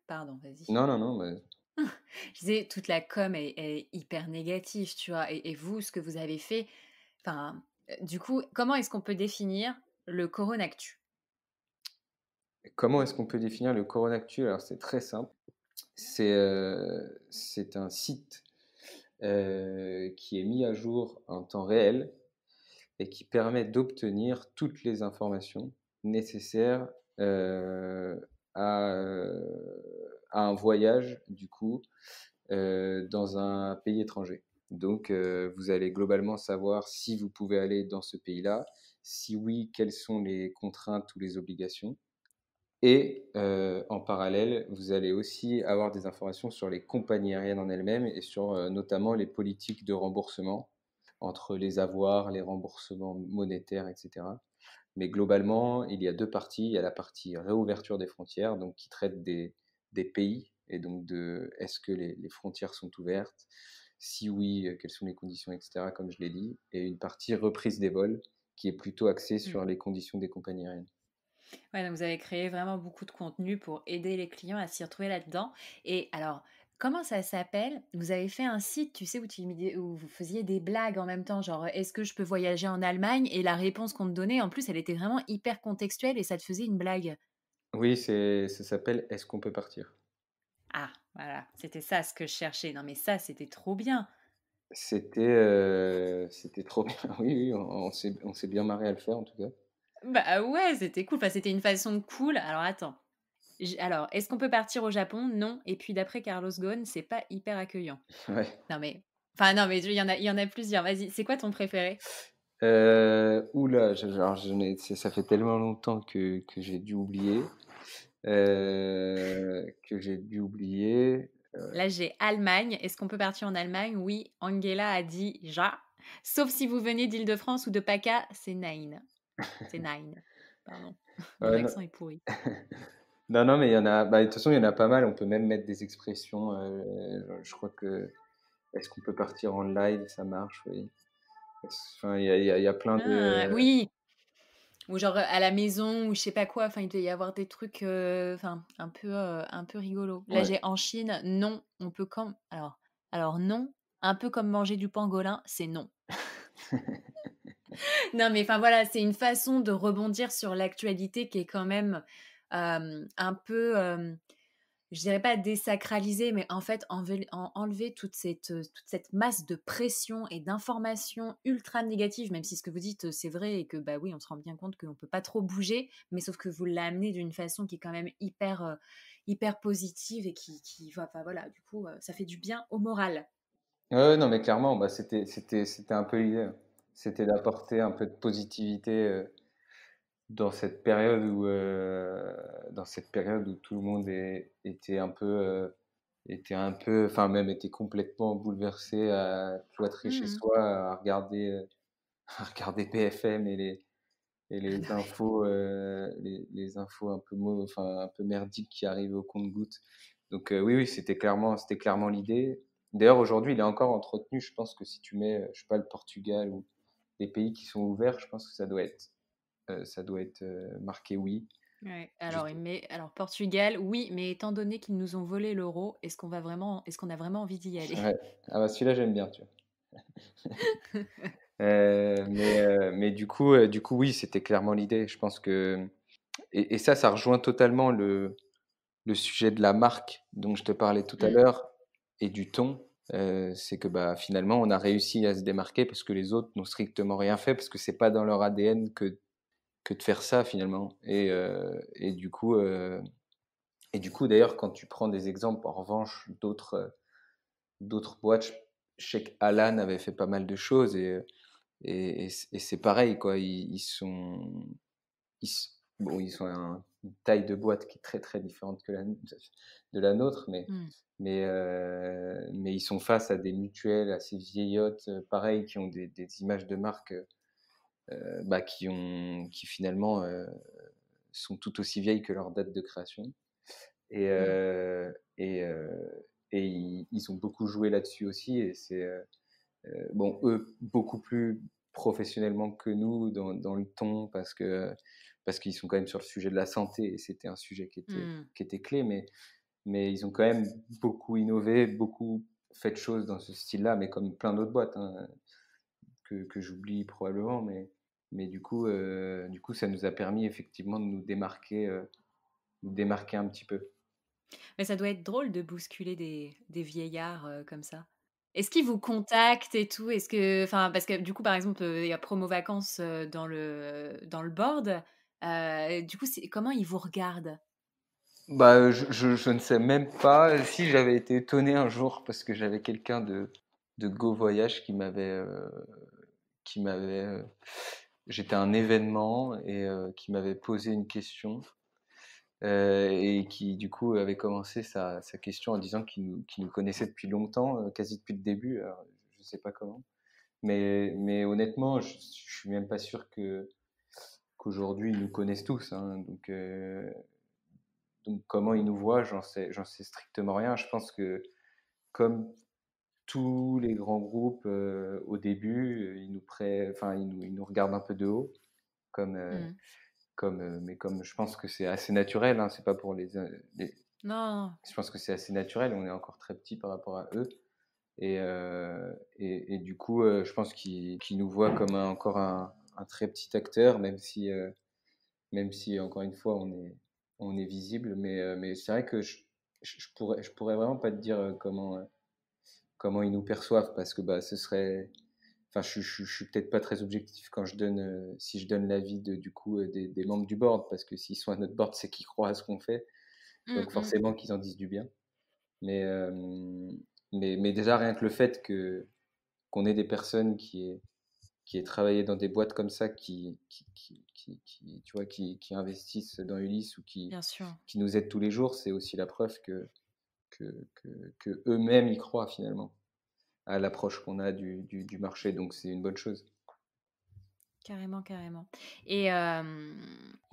Speaker 1: Pardon, vas-y. Non, non, non. Je disais, toute la com est, hyper négative, tu vois. Et, vous, ce que vous avez fait, enfin, du coup, comment est-ce qu'on peut définir le Coronactu.
Speaker 2: Comment est-ce qu'on peut définir le Coronactu Alors c'est très simple. C'est euh, un site euh, qui est mis à jour en temps réel et qui permet d'obtenir toutes les informations nécessaires euh, à, un voyage, du coup, dans un pays étranger. Donc, vous allez globalement savoir si vous pouvez aller dans ce pays-là, si oui, quelles sont les contraintes ou les obligations et euh, en parallèle, vous allez aussi avoir des informations sur les compagnies aériennes en elles-mêmes et sur euh, notamment les politiques de remboursement entre les avoirs, les remboursements monétaires, etc. Mais globalement, il y a deux parties. Il y a la partie réouverture des frontières, donc qui traite des, pays et donc de est-ce que les, les, frontières sont ouvertes Si oui, quelles sont les conditions, etc., comme je l'ai dit. Et une partie reprise des vols qui est plutôt axé sur mmh. les conditions des compagnies aériennes.
Speaker 1: vous avez créé vraiment beaucoup de contenu pour aider les clients à s'y retrouver là-dedans. Et alors, comment ça s'appelle Vous avez fait un site, tu sais, où, où, vous faisiez des blagues en même temps, genre est-ce que je peux voyager en Allemagne Et la réponse qu'on te donnait, en plus, elle était vraiment hyper contextuelle et ça te faisait une blague.
Speaker 2: Oui, ça s'appelle Est-ce qu'on peut partir
Speaker 1: Ah, voilà, c'était ça ce que je cherchais. Non, mais ça, c'était trop bien.
Speaker 2: C'était, euh, c'était trop bien. Oui, on, s'est, on s'est bien marré à le faire en tout cas.
Speaker 1: Bah ouais, c'était cool. Enfin, c'était une façon cool. Alors attends. Alors, est-ce qu'on peut partir au Japon Non. Et puis d'après Carlos Ghosn, c'est pas hyper accueillant. Ouais. Non mais, enfin non mais il y en a, il y en a plusieurs. Vas-y, c'est quoi ton préféré
Speaker 2: Euh, oula, ça fait tellement longtemps que, que j'ai dû oublier. Euh, que j'ai dû oublier.
Speaker 1: Là, j'ai Allemagne. Est-ce qu'on peut partir en Allemagne Oui, Angela a dit ja. Sauf si vous venez d'Île-de-France ou de PACA, c'est nein. C'est nein. Pardon. Mon est pourri.
Speaker 2: non, non, mais il y en a. Bah, de toute façon, il y en a pas mal. On peut même mettre des expressions. Euh, je crois que. Est-ce qu'on peut partir en live Ça marche, oui. Enfin, il, y a, plein de. Ah, oui,
Speaker 1: ou genre euh, à la maison ou je sais pas quoi enfin il peut y avoir des trucs euh, euh, un peu rigolos. un peu rigolo là j'ai en Chine non on peut quand... alors alors non un peu comme manger du pangolin c'est non non mais enfin voilà c'est une façon de rebondir sur l'actualité qui est quand même un peu je dirais pas désacraliser, mais en fait enlever, toute, cette, euh, toute cette masse de pression et d'informations ultra négatives, même si ce que vous dites c'est vrai et que bah oui, on se rend bien compte qu'on peut pas trop bouger, mais sauf que vous l'amenez d'une façon qui est quand même hyper, euh, hyper positive et qui, qui voilà, du coup, euh, ça fait du bien au moral.
Speaker 2: non, mais clairement, bah, c'était un peu l'idée. C'était d'apporter un peu de positivité dans cette période où euh, dans cette période où tout le monde est, était un peu euh, était un peu enfin même était complètement bouleversé à cloîtrer chez mmh. soi à regarder euh, à regarder PFM et les et les infos euh, les, les, infos un peu enfin un peu merdiques qui arrivent au compte-goutte donc euh, oui oui c'était clairement c'était clairement l'idée d'ailleurs aujourd'hui il est encore entretenu je pense que si tu mets je sais pas le Portugal ou des pays qui sont ouverts je pense que ça doit être euh, ça doit être euh, marqué oui.
Speaker 1: Alors, mais, alors Portugal, oui, mais étant donné qu'ils nous ont volé l'euro, est-ce qu'on va vraiment, est-ce qu'on a vraiment envie d'y aller
Speaker 2: Ah bah celui-là j'aime bien, tu euh, mais, du coup, du coup oui, c'était clairement l'idée. Je pense que et, ça, ça rejoint totalement le le sujet de la marque dont je te parlais tout à mmh. l'heure et du ton. c'est que bah, finalement, on a réussi à se démarquer parce que les autres n'ont strictement rien fait, parce que c'est pas dans leur ADN que que de faire ça finalement. Et, euh, du coup, euh, et du coup, d'ailleurs, quand tu prends des exemples, en revanche, d'autres euh, d'autres boîtes, je Alan avait fait pas mal de choses et, et, c'est pareil, quoi. Ils, sont. Ils, bon, ils sont une taille de boîte qui est très très différente que la, de la nôtre, mais, mmh. mais, mais ils sont face à des mutuelles assez vieillottes, pareilles, qui ont des, des images de marque euh, bah, qui, ont, qui finalement euh, sont tout aussi vieilles que leur date de création. Et, mmh. euh, et, ils, ont beaucoup joué là-dessus aussi. Et c'est bon, eux, beaucoup plus professionnellement que nous dans, le ton parce que parce qu'ils sont quand même sur le sujet de la santé et c'était un sujet qui était mmh. qui était clé mais mais ils ont quand même beaucoup innové beaucoup fait de choses dans ce style là mais comme plein d'autres boîtes hein que, j'oublie probablement, mais, mais du, coup, euh, du coup, ça nous a permis effectivement de nous démarquer, euh, nous démarquer un petit peu.
Speaker 1: Mais ça doit être drôle de bousculer des, des vieillards euh, comme ça. Est-ce qu'ils vous contactent et tout Est-ce que, enfin, parce que du coup, par exemple, il y a promo vacances dans le dans le board. du coup, comment ils vous regardent
Speaker 2: bah, je, je, ne sais même pas si j'avais été étonné un jour parce que j'avais quelqu'un de, de Go Voyage qui m'avait qui m'avait. J'étais à un événement et qui m'avait posé une question. et qui du coup avait commencé sa, sa question en disant qu'il nous, qu nous, connaissait depuis longtemps, quasi depuis le début, je ne sais pas comment. Mais, mais honnêtement, je ne suis même pas sûr que qu'aujourd'hui ils nous connaissent tous. Hein. donc, donc comment ils nous voient, j'en sais, j'en sais strictement rien. Je pense que comme tous les grands groupes, euh, au début, ils nous, prêt, enfin, ils, nous, ils nous regardent un peu de haut, comme, euh, mmh. comme, euh, mais comme je pense que c'est assez naturel, hein, c'est pas pour les, Non. Je pense que c'est assez naturel, on est encore très petit par rapport à eux. Et, et, et, du coup, je pense qu'ils nous voient comme encore un, un, très petit acteur, même si, même si, encore une fois, on est, on est visible. Mais, mais c'est vrai que je, je, pourrais, je pourrais vraiment pas te dire comment comment ils nous perçoivent, parce que bah, ce serait. Enfin, je, ne suis peut-être pas très objectif quand je donne, euh, si je donne l'avis de, du coup euh, des, membres du board, parce que s'ils sont à notre board, c'est qu'ils croient à ce qu'on fait, mmh, donc mmh. forcément qu'ils en disent du bien. Euh, mais, mais, déjà rien que le fait que qu'on ait des personnes qui aient, qui travaillé dans des boîtes comme ça, qui, qui, tu vois, qui, investissent dans Ulysse ou qui, qui nous aident tous les jours, c'est aussi la preuve que que, eux-mêmes y croient finalement à l'approche qu'on a du, du, marché. Donc c'est une bonne chose.
Speaker 1: Carrément, carrément. Et,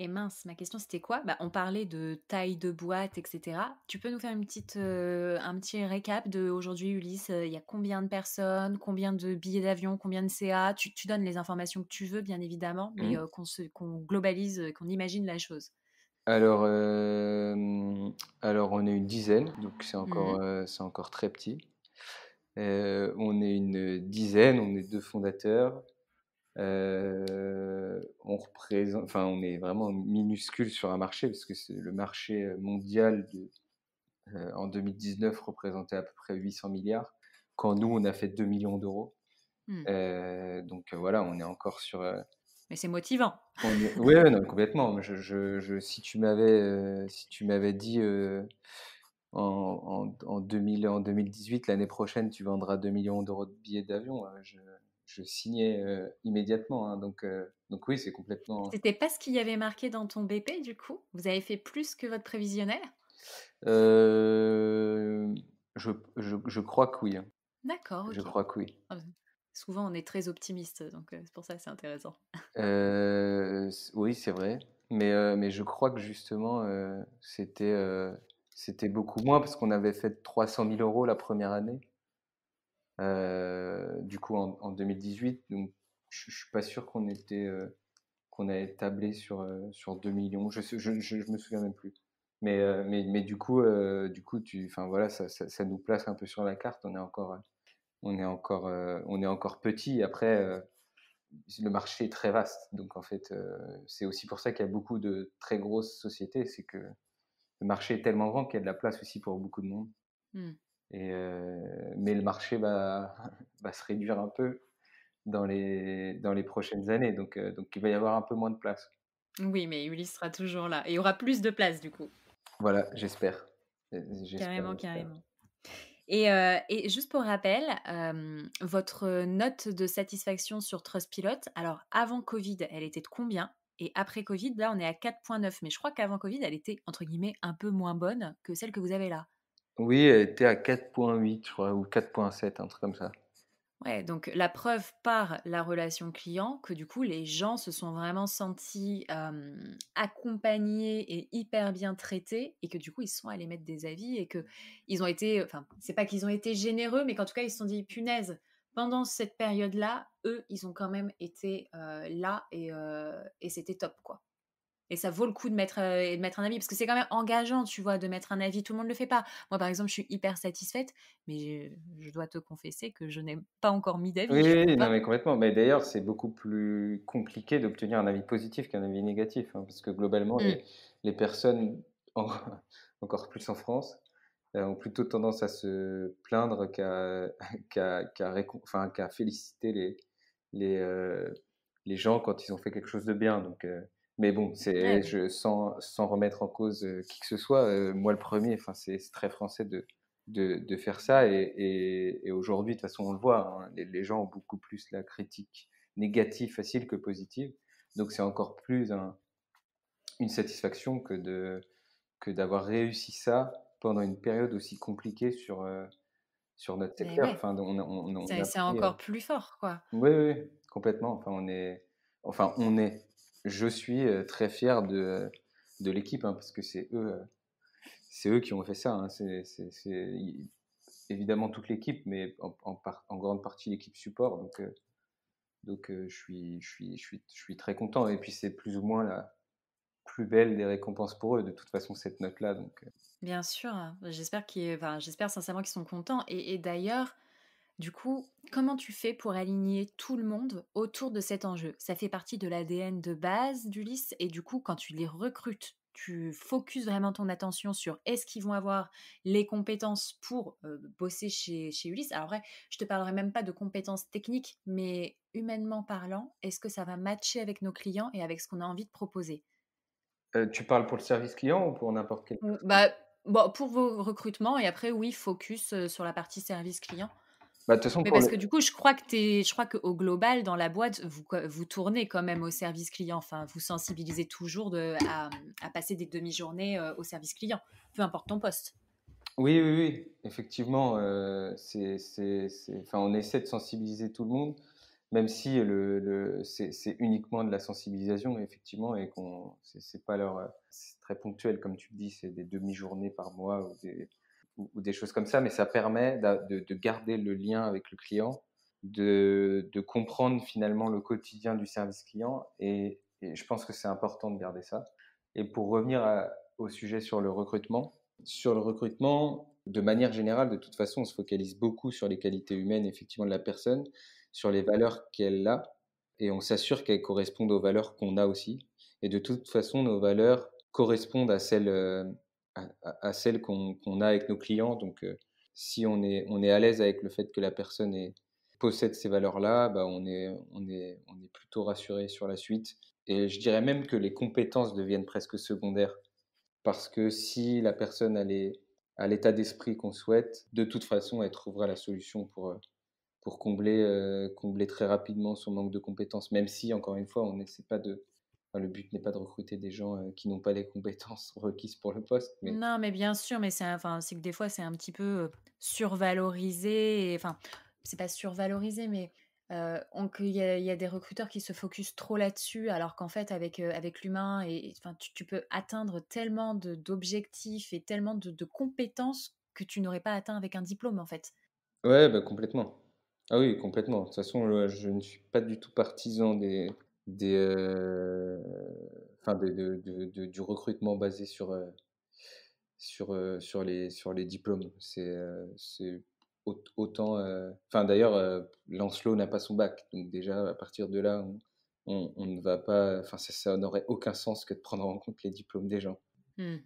Speaker 1: mince, ma question c'était quoi bah, On parlait de taille de boîte, etc. Tu peux nous faire une petite, un petit récap de aujourd'hui, Ulysse euh, Il y a combien de personnes Combien de billets d'avion Combien de CA tu, donnes les informations que tu veux, bien évidemment, mais mmh. qu'on globalise, qu'on imagine la chose
Speaker 2: alors, euh, alors, on est une dizaine, donc c'est encore, mhm. euh, encore très petit. Euh, on est une dizaine, on est deux fondateurs. on représente, enfin, on est vraiment minuscule sur un marché parce que le marché mondial de, en 2019 représentait à peu près 800 milliards, quand nous on a fait 2 millions d'euros. Hmm. donc voilà, on est encore sur
Speaker 1: mais c'est motivant. Oui, non,
Speaker 2: complètement. si tu m'avais euh, si tu m'avais dit euh, en, en, en 2018, l'année prochaine, tu vendras 2 millions d'euros de billets d'avion, euh, je, signais immédiatement. Hein. donc, donc oui, c'est complètement. C'était
Speaker 1: pas ce qu'il y avait marqué dans ton BP, du coup Vous avez fait plus que votre prévisionnaire
Speaker 2: je, je, crois que oui. Hein.
Speaker 1: D'accord. Je crois que oui. Ah, souvent on est très optimiste, donc c'est pour ça que c'est intéressant.
Speaker 2: oui, c'est vrai. Mais, mais je crois que justement, c'était c'était beaucoup moins parce qu'on avait fait 300 000 euros la première année. du coup, en, 2018, donc je, ne suis pas sûr qu'on était qu'on tablé sur sur 2 millions. Je, je, me souviens même plus. Mais mais, mais du coup du coup tu voilà ça, ça, nous place un peu sur la carte. On est encore on est encore, euh, on est encore petit. Après, euh, le marché est très vaste. Donc, en fait, euh, c'est aussi pour ça qu'il y a beaucoup de très grosses sociétés. C'est que le marché est tellement grand qu'il y a de la place aussi pour beaucoup de monde. Hmm. mais le marché va, se réduire un peu dans les, dans les prochaines années. Donc, donc, il va y avoir un peu moins de place.
Speaker 1: Oui, mais Ulysse sera toujours là. Et il y aura plus de place, du coup.
Speaker 2: Voilà, j'espère. Carrément, carrément.
Speaker 1: Euh, et, juste pour rappel, euh, votre note de satisfaction sur Trustpilot, alors avant Covid, elle était de combien Et après Covid, là, on est à 4.9. Mais je crois qu'avant Covid, elle était, entre guillemets, un peu moins bonne que celle que vous avez là.
Speaker 2: Oui, elle était à 4.8, je crois, ou 4.7, un truc comme ça.
Speaker 1: Ouais, donc la preuve par la relation client que du coup les gens se sont vraiment sentis accompagnés et hyper bien traités et que du coup ils sont allés mettre des avis et que ils ont été, enfin c'est pas qu'ils ont été généreux mais qu'en tout cas ils se sont dit punaise pendant cette période là eux ils ont quand même été là et c'était top quoi. Et ça vaut le coup de mettre, euh, de mettre un avis, parce que c'est quand même engageant, tu vois, de mettre un avis. Tout le monde ne le fait pas. Moi, par exemple, je suis hyper satisfaite, mais je, dois te confesser que je n'ai pas encore mis d'avis. Oui, non, mais
Speaker 2: complètement. Mais d'ailleurs, c'est beaucoup plus compliqué d'obtenir un avis positif qu'un avis négatif, hein, parce que globalement, mm. les, personnes, encore plus en France, euh, ont plutôt tendance à se plaindre qu'à qu'à enfin qu'à féliciter les, les, euh, les gens quand ils ont fait quelque chose de bien. Donc, mais bon, c'est je, sans, remettre en cause euh, qui que ce soit, euh, moi le premier, enfin c'est très français de, de, faire ça. Et, et, aujourd'hui, de toute façon, on le voit, hein, les, gens ont beaucoup plus la critique négative facile que positive. Donc c'est encore plus une satisfaction que de que d'avoir réussi ça pendant une période aussi compliquée sur euh, sur notre secteur. Enfin, on, on, c'est encore
Speaker 1: plus fort, quoi.
Speaker 2: Oui, oui, complètement. Enfin, on est, enfin, on est je suis euh, très fier de, euh, de l'équipe, hein, parce que c'est eux, euh, c'est eux qui ont fait ça. Hein. C'est, évidemment toute l'équipe, mais en, grande partie l'équipe support. Donc, donc je, suis, je, suis, je, suis, je, suis, très content. Et puis c'est plus ou moins la plus belle des récompenses pour eux, de toute façon, cette note-là. Donc,
Speaker 1: Bien sûr, hein. j'espère, qu'ils, j'espère sincèrement qu'ils sont contents. et d'ailleurs, du coup, comment tu fais pour aligner tout le monde autour de cet enjeu Ça fait partie de l'ADN de base d'Ulysse et du coup, quand tu les recrutes, tu focuses vraiment ton attention sur est-ce qu'ils vont avoir les compétences pour euh, bosser chez, chez Ulysse. Alors vrai, je te parlerai même pas de compétences techniques, mais humainement parlant, est-ce que ça va matcher avec nos clients et avec ce qu'on a envie de proposer
Speaker 2: euh, Tu parles pour le service client ou pour n'importe quel
Speaker 1: bah, Pour vos recrutements et après, oui, focus euh, sur la partie service client. Bah, parce que du coup, je crois que es... je crois qu'au global, dans la boîte, vous, vous tournez quand même au service client. Enfin, vous sensibilisez toujours de, à, passer des demi-journées euh, au service client, peu importe ton poste.
Speaker 2: Oui, oui, oui. Effectivement, euh, c'est, enfin, on essaie de sensibiliser tout le monde, même si le, c'est, uniquement de la sensibilisation, effectivement, et qu'on, c'est, pas leur, euh, c'est très ponctuel, comme tu le dis, c'est des demi-journées par mois ou des ou, des choses comme ça, mais ça permet de, de garder le lien avec le client, de, de, comprendre finalement le quotidien du service client et, je pense que c'est important de garder ça. Et pour revenir au sujet sur le recrutement, sur le recrutement, de manière générale, de toute façon, on se focalise beaucoup sur les qualités humaines, effectivement, de la personne, sur les valeurs qu'elle a, et on s'assure qu'elles correspondent aux valeurs qu'on a aussi. Et de toute façon, nos valeurs correspondent à celles euh, à, celle qu'on a avec nos clients. Donc, euh, si on est, on est à l'aise avec le fait que la personne possède ces valeurs-là, bah on, est, on, est, on est plutôt rassuré sur la suite. Et je dirais même que les compétences deviennent presque secondaires. Parce que si la personne a à l'état d'esprit qu'on souhaite, de toute façon, elle trouvera la solution pour, euh, pour combler, euh, combler très rapidement son manque de compétences, même si, encore une fois, on n'essaie pas de, le but n'est pas de recruter des gens euh, qui n'ont pas les compétences requises pour le poste. Non,
Speaker 1: mais bien sûr, mais c'est enfin, que des fois, c'est un petit peu euh, survalorisé. Et, enfin, c'est pas survalorisé, mais euh, il y, a des recruteurs qui se focusent trop là-dessus, alors qu'en fait, avec, avec l'humain, et, enfin, tu, peux atteindre tellement d'objectifs et tellement de, compétences que tu n'aurais pas atteint avec un diplôme, en fait.
Speaker 2: Ouais, bah, complètement. Ah oui, complètement. De toute façon, je ne suis pas du tout partisan des, des, euh, enfin de, de, de, du recrutement basé sur, euh, sur, euh, sur, les, sur les diplômes. C'est autant. Enfin, d'ailleurs, Lancelot n'a pas son bac. Donc, déjà, à partir de là, on, on, on ne va pas. Enfin, ça, ça n'aurait aucun sens que de prendre en compte les diplômes des gens.
Speaker 1: Mmh.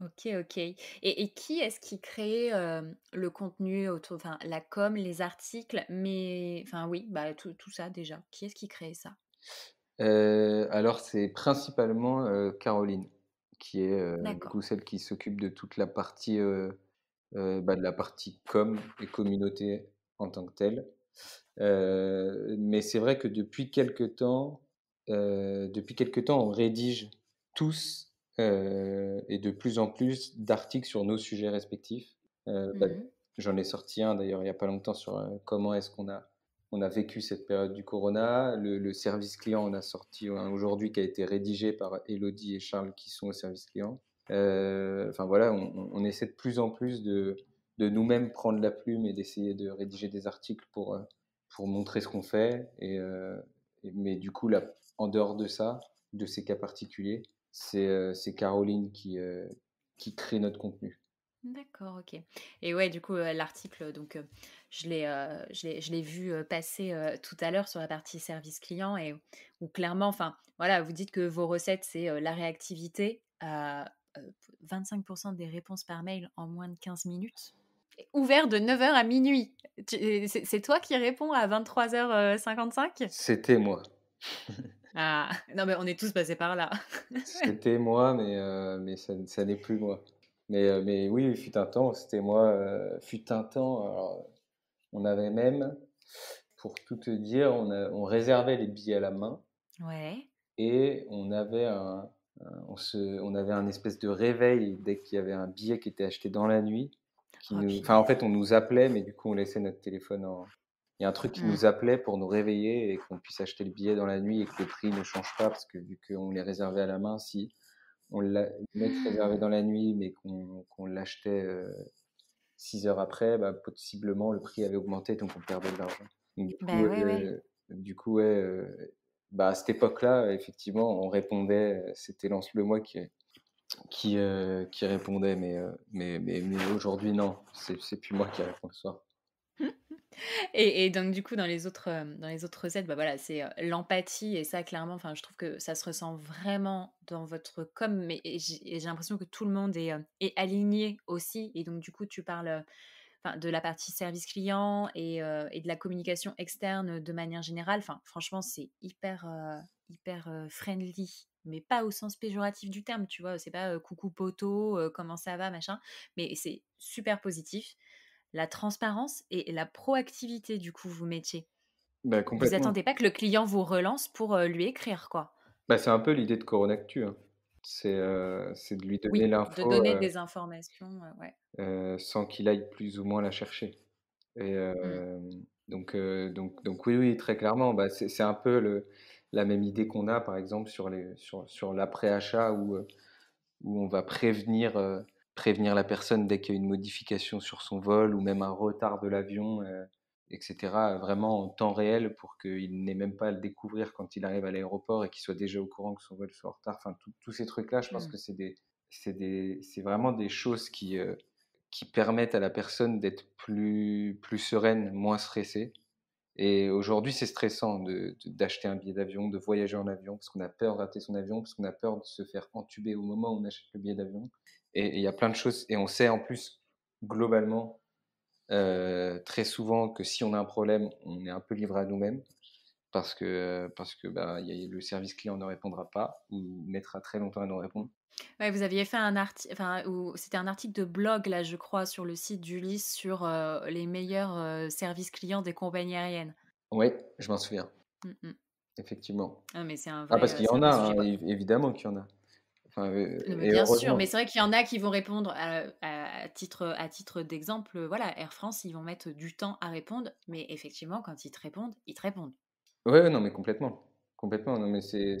Speaker 1: Ok, ok. Et, et qui est-ce qui crée euh, le contenu, enfin la com, les articles, mais enfin oui, bah tout, ça déjà. Qui est-ce qui crée ça
Speaker 2: euh, alors, c'est principalement euh, Caroline, qui est du coup celle qui s'occupe de toute la partie, bah, de la partie com et communauté en tant que telle. mais c'est vrai que depuis quelques temps, depuis quelques temps, on rédige tous euh, et de plus en plus d'articles sur nos sujets respectifs. Euh, bah, mmh j'en ai sorti un d'ailleurs il n'y a pas longtemps sur euh, comment est-ce qu'on a, on a vécu cette période du corona. Le, service client, on a sorti un aujourd'hui qui a été rédigé par Elodie et Charles qui sont au service client. Enfin voilà, on, essaie de plus en plus de, de nous-mêmes prendre la plume et d'essayer de rédiger des articles pour, pour montrer ce qu'on fait. et, mais du coup, là, en dehors de ça, de ces cas particuliers, c'est Caroline qui, qui crée notre contenu.
Speaker 1: D'accord, ok. Et ouais, du coup, l'article, donc je l'ai, vu passer tout à l'heure sur la partie service client et où clairement, enfin, voilà, vous dites que vos recettes, c'est la réactivité, 25% des réponses par mail en moins de 15 minutes. Ouvert de 9h à minuit. c'est, toi qui réponds à 23h55
Speaker 2: C'était moi.
Speaker 1: Ah, non, mais on est tous passés par là.
Speaker 2: c'était moi, mais, euh, mais ça, n'est plus moi. Mais, euh, mais oui, il fut un temps, c'était moi. Euh, fut un temps, on avait même, pour tout te dire, on, réservait les billets à la main. Ouais. Et on avait un, on se, on avait un espèce de réveil dès qu'il y avait un billet qui était acheté dans la nuit. Oh, enfin en fait, on nous appelait, mais du coup, on laissait notre téléphone en, il y a un truc qui mmh. nous appelait pour nous réveiller et qu'on puisse acheter le billet dans la nuit et que le prix ne change pas parce que vu qu'on les réservait à la main, si on l'a mmh. réservé dans la nuit mais qu'on l'achetait euh, six heures après, bah, possiblement le prix avait augmenté donc on perdait de l'argent. Du, bah euh, du coup, euh, bah, à cette époque-là, effectivement, on répondait, c'était Lance le mois qui, qui, qui répondait, mais, mais, mais, mais aujourd'hui, non, c'est plus moi qui réponds le soir.
Speaker 1: Et, donc du coup dans les autres euh, dans les autres recettes, bah voilà, c'est euh, l'empathie et ça clairement, enfin je trouve que ça se ressent vraiment dans votre com, mais j'ai l'impression que tout le monde est, euh, est, aligné aussi. Et donc du coup tu parles enfin, de la partie service client et, et, de la communication externe de manière générale. Enfin franchement c'est hyper hyper friendly mais pas au sens péjoratif du terme, tu vois, c'est pas coucou poteau, comment ça va, machin, mais c'est super positif la transparence et la proactivité du coup vous mettiez.
Speaker 2: Bah, vous attendez pas
Speaker 1: que le client vous relance pour lui écrire quoi.
Speaker 2: Bah, c'est un peu l'idée de Coronactu. Hein. C'est de lui donner oui, De donner des
Speaker 1: informations,
Speaker 2: ouais. sans qu'il aille plus ou moins la chercher. Mmh. donc, donc, donc oui, oui, très clairement. Bah, c'est un peu le, la même idée qu'on a, par exemple, sur l'après-achat sur, où, où on va prévenir prévenir la personne dès qu'il y a une modification sur son vol ou même un retard de l'avion, euh, etc., vraiment en temps réel pour qu'il n'ait même pas à le découvrir quand il arrive à l'aéroport et qu'il soit déjà au courant que son vol soit en retard. Enfin, tous ces trucs-là, je pense mmh. que c'est des, c'est vraiment des choses qui, euh, qui permettent à la personne d'être plus, plus sereine, moins stressée. Et aujourd'hui, c'est stressant d'acheter de, un billet d'avion, de voyager en avion, parce qu'on a peur de rater son avion, parce qu'on a peur de se faire entuber au moment où on achète le billet d'avion. Et il y a plein de choses. Et on sait en plus, globalement, euh, très souvent, que si on a un problème, on est un peu livré à nous-mêmes. Parce que, parce que bah, le service client ne répondra pas ou mettra très longtemps à nous répondre.
Speaker 1: Ouais, vous aviez fait un article, enfin, c'était un article de blog, là, je crois, sur le site du d'Ulysse sur euh, les meilleurs euh, services clients des compagnies aériennes.
Speaker 2: Oui, je m'en souviens. Mmh, mmh. Effectivement.
Speaker 1: Ah, mais c'est un ah, vrai, Ah, parce qu'il y en a, hein,
Speaker 2: évidemment qu'il y en a bien sûr, mais c'est
Speaker 1: vrai qu'il y en a qui vont répondre à, titre, à titre d'exemple. Euh, voilà, Air France, ils vont mettre du temps à répondre, mais effectivement, quand ils te répondent, ils te répondent.
Speaker 2: Oui, non, mais complètement. Complètement, non, mais c'est.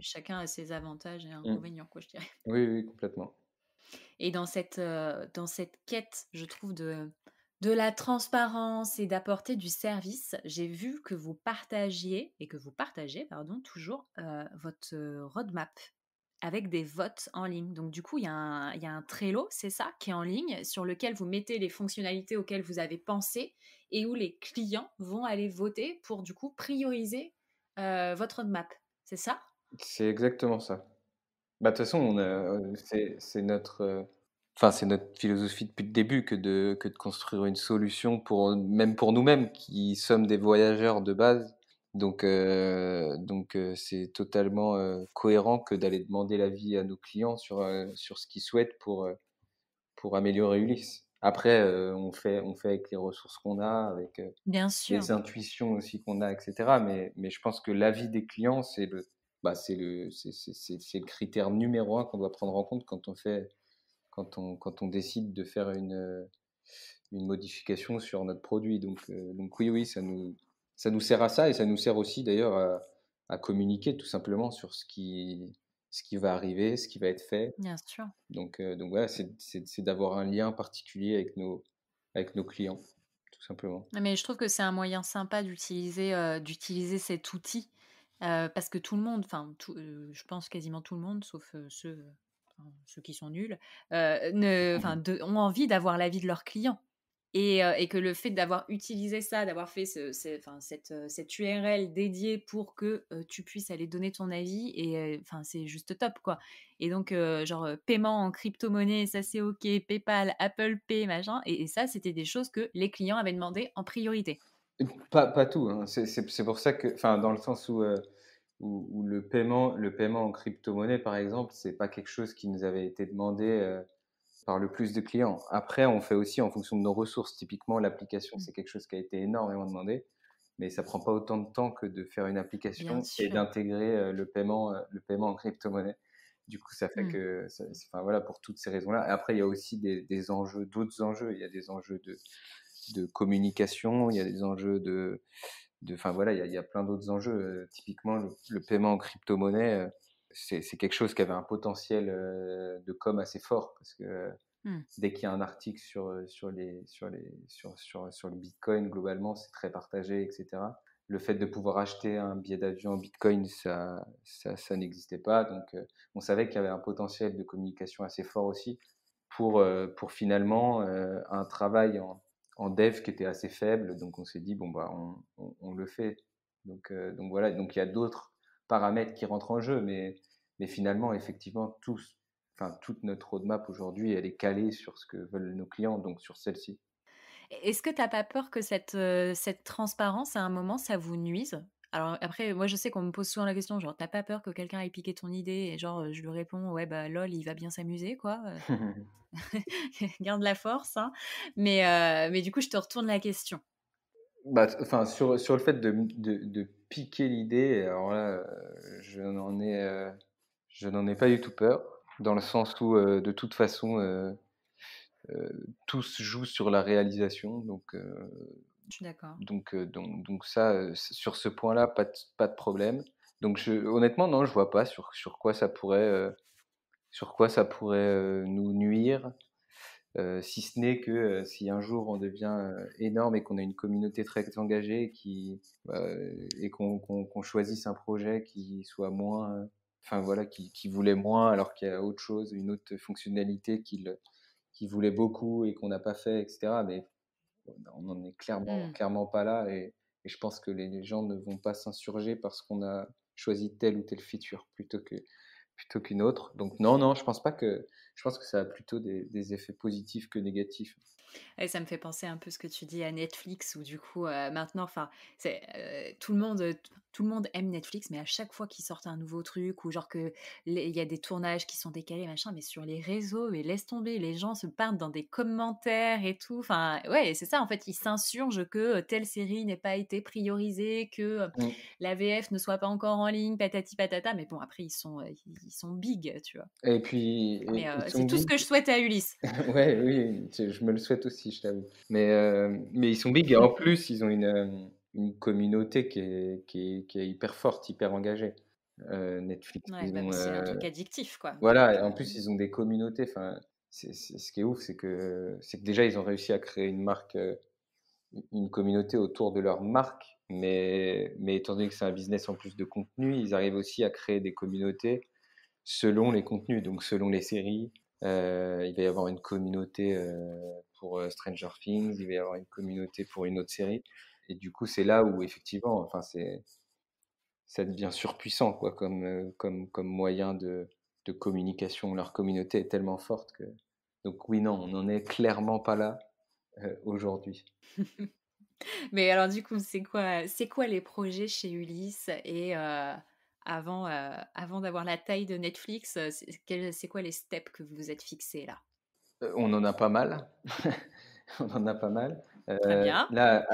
Speaker 1: Chacun a ses avantages et mmh. inconvénients, quoi, je dirais.
Speaker 2: Oui, oui, complètement.
Speaker 1: Et dans cette, euh, dans cette quête, je trouve, de, de la transparence et d'apporter du service, j'ai vu que vous partagiez, et que vous partagez, pardon, toujours euh, votre roadmap avec des votes en ligne. Donc du coup, il y, a un, Trello, c'est ça, qui est en ligne, sur lequel vous mettez les fonctionnalités auxquelles vous avez pensé et où les clients vont aller voter pour du coup prioriser euh, votre roadmap. C'est ça
Speaker 2: C'est exactement ça. Bah, de toute façon, euh, c'est, notre... Euh, c'est notre philosophie depuis le début que de, que de construire une solution pour même pour nous-mêmes qui sommes des voyageurs de base donc, euh, donc euh, c'est totalement euh, cohérent que d'aller demander l'avis à nos clients sur, euh, sur ce qu'ils souhaitent pour, pour améliorer Ulysse. Après, on, fait, on fait avec les ressources qu'on a, avec Bien sûr. les intuitions aussi qu'on a, etc. Mais, mais je pense que l'avis des clients, c'est le, bah, c'est le, c'est, c'est, c'est le critère numéro un qu'on doit prendre en compte quand on, fait, quand on, quand on décide de faire une, une modification sur notre produit. Donc, donc oui, oui, ça nous, ça nous sert à ça et ça nous sert aussi d'ailleurs à, communiquer tout simplement sur ce qui, ce qui va arriver, ce qui va être fait. Bien sûr. Donc, euh, donc voilà, c'est d'avoir un lien particulier avec nos, avec nos clients, tout simplement.
Speaker 1: Mais je trouve que c'est un moyen sympa d'utiliser euh, cet outil euh, parce que tout le monde, enfin, je pense quasiment tout le monde, sauf ceux ceux qui sont nuls, ne, ont envie d'avoir l'avis de leurs clients. Euh, et, que le fait d'avoir utilisé ça, d'avoir fait cette, URL euh, dédiée pour que euh, tu puisses aller donner ton avis, et enfin c'est juste top quoi. Et donc genre paiement en crypto-monnaie, ça c'est ok, PayPal, Apple Pay, machin, et, ça c'était des choses que les clients avaient demandé en priorité.
Speaker 2: Pas, tout, hein. c'est pour ça que, enfin dans le sens où, où, le, paiement, le paiement en crypto-monnaie par exemple, c'est pas quelque chose qui nous avait été demandé par le plus de clients. Après, on fait aussi en fonction de nos ressources. Typiquement, l'application, mmh. c'est quelque chose qui a été énormément demandé, mais ça prend pas autant de temps que de faire une application et d'intégrer euh, le paiement, euh, le paiement en crypto-monnaie. Du coup, ça fait mmh. que, enfin voilà, pour toutes ces raisons-là. Après, il y a aussi des, enjeux, d'autres enjeux. Il y a des enjeux de, communication, il y a des enjeux de, enfin voilà, il y, a, plein d'autres enjeux. Euh, typiquement, le, paiement en crypto-monnaie c'est quelque chose qui avait un potentiel euh, de com assez fort parce que euh, mmh. dès qu'il y a un article sur, euh, sur, les, sur, les, sur, sur, sur le Bitcoin, globalement, c'est très partagé, etc. Le fait de pouvoir acheter un billet d'avion en Bitcoin, ça, ça, ça n'existait pas. Donc, on savait qu'il y avait un potentiel de communication assez fort aussi pour, pour finalement un travail en, en dev qui était assez faible. Donc, on s'est dit, bon, bah, on, on, on le fait. Donc, donc voilà. Donc, il y a d'autres paramètres qui rentrent en jeu, mais, mais finalement, effectivement, tous, enfin, toute notre roadmap aujourd'hui, elle est calée sur ce que veulent nos clients, donc sur celle-ci.
Speaker 1: Est-ce que tu n'as pas peur que cette, euh, cette transparence, à un moment, ça vous nuise alors après, moi je sais qu'on me pose souvent la question, genre t'as pas peur que quelqu'un ait piqué ton idée et genre je lui réponds ouais bah lol il va bien s'amuser quoi,
Speaker 2: euh.
Speaker 1: garde la force. Hein. Mais euh, mais du coup je te retourne la question.
Speaker 2: Bah, enfin, sur, sur, le fait de, de, de piquer l'idée, alors là, euh, je n'en ai, euh, ai pas du tout peur, dans le sens où, euh, de toute façon, euh, tout se joue sur la réalisation. Donc, d'accord. Donc, donc, donc, ça, sur ce point-là, pas de, pas de problème. Donc, je, honnêtement, non, je vois pas sur, sur quoi ça pourrait, sur quoi ça pourrait nous nuire. Euh, si ce n'est que euh, si un jour on devient euh, énorme et qu'on a une communauté très engagée qui, bah, et qu'on choisisse un projet qui soit moins, enfin voilà, qui, voulait moins alors qu'il y a autre chose, une autre fonctionnalité qu'il qui voulait beaucoup et qu'on n'a pas fait, etc. Mais on n'en est clairement, mmh. clairement pas là et, et, je pense que les gens ne vont pas s'insurger parce qu'on a choisi telle ou telle feature plutôt que plutôt qu'une autre. Donc non, non, je pense pas que je pense que ça a plutôt des, effets positifs que négatifs.
Speaker 1: Et ça me fait penser un peu ce que tu dis à Netflix où du coup euh, maintenant, enfin, c'est euh, tout le monde, tout le monde aime Netflix, mais à chaque fois qu'ils sortent un nouveau truc ou genre que il y a des tournages qui sont décalés, machin, mais sur les réseaux, mais laisse tomber, les gens se parlent dans des commentaires et tout. Enfin, ouais, c'est ça en fait, ils s'insurgent que euh, telle série n'ait pas été priorisée, que euh, mm. la VF ne soit pas encore en ligne, patati patata. Mais bon, après ils sont euh, ils sont big, tu vois.
Speaker 2: Et puis, c'est tout ce que
Speaker 1: je souhaite à Ulysse.
Speaker 2: ouais, oui, je, me le souhaite aussi, je t'avoue. Mais mais ils sont big et en plus ils ont une une communauté qui est, hyper forte, hyper engagée. Euh, Netflix. Ouais, bah c'est un truc euh, addictif, quoi. Voilà, et en plus, euh ils ont des communautés. Enfin, ce qui est ouf, c'est que, c'est que déjà, ils ont réussi à créer une marque, euh, une communauté autour de leur marque. Mais, étant donné que c'est un business en plus de contenu, ils arrivent aussi à créer des communautés selon les contenus, donc selon les séries. il va y avoir une communauté pour Stranger Things, il va y avoir une communauté pour une autre série. Et du coup, c'est là où effectivement, enfin, c'est ça devient surpuissant quoi, euh, comme, comme, moyen de, de communication. Leur communauté est tellement forte que. Donc, oui, non, on n'en est clairement pas là euh, aujourd'hui.
Speaker 1: Mais alors, du coup, c'est quoi, c'est quoi les projets chez Ulysse Et euh, avant, avant d'avoir la taille de Netflix, c'est, quoi les steps que vous vous êtes fixés là
Speaker 2: On en a pas mal. on en a pas mal. Euh, bien. Là,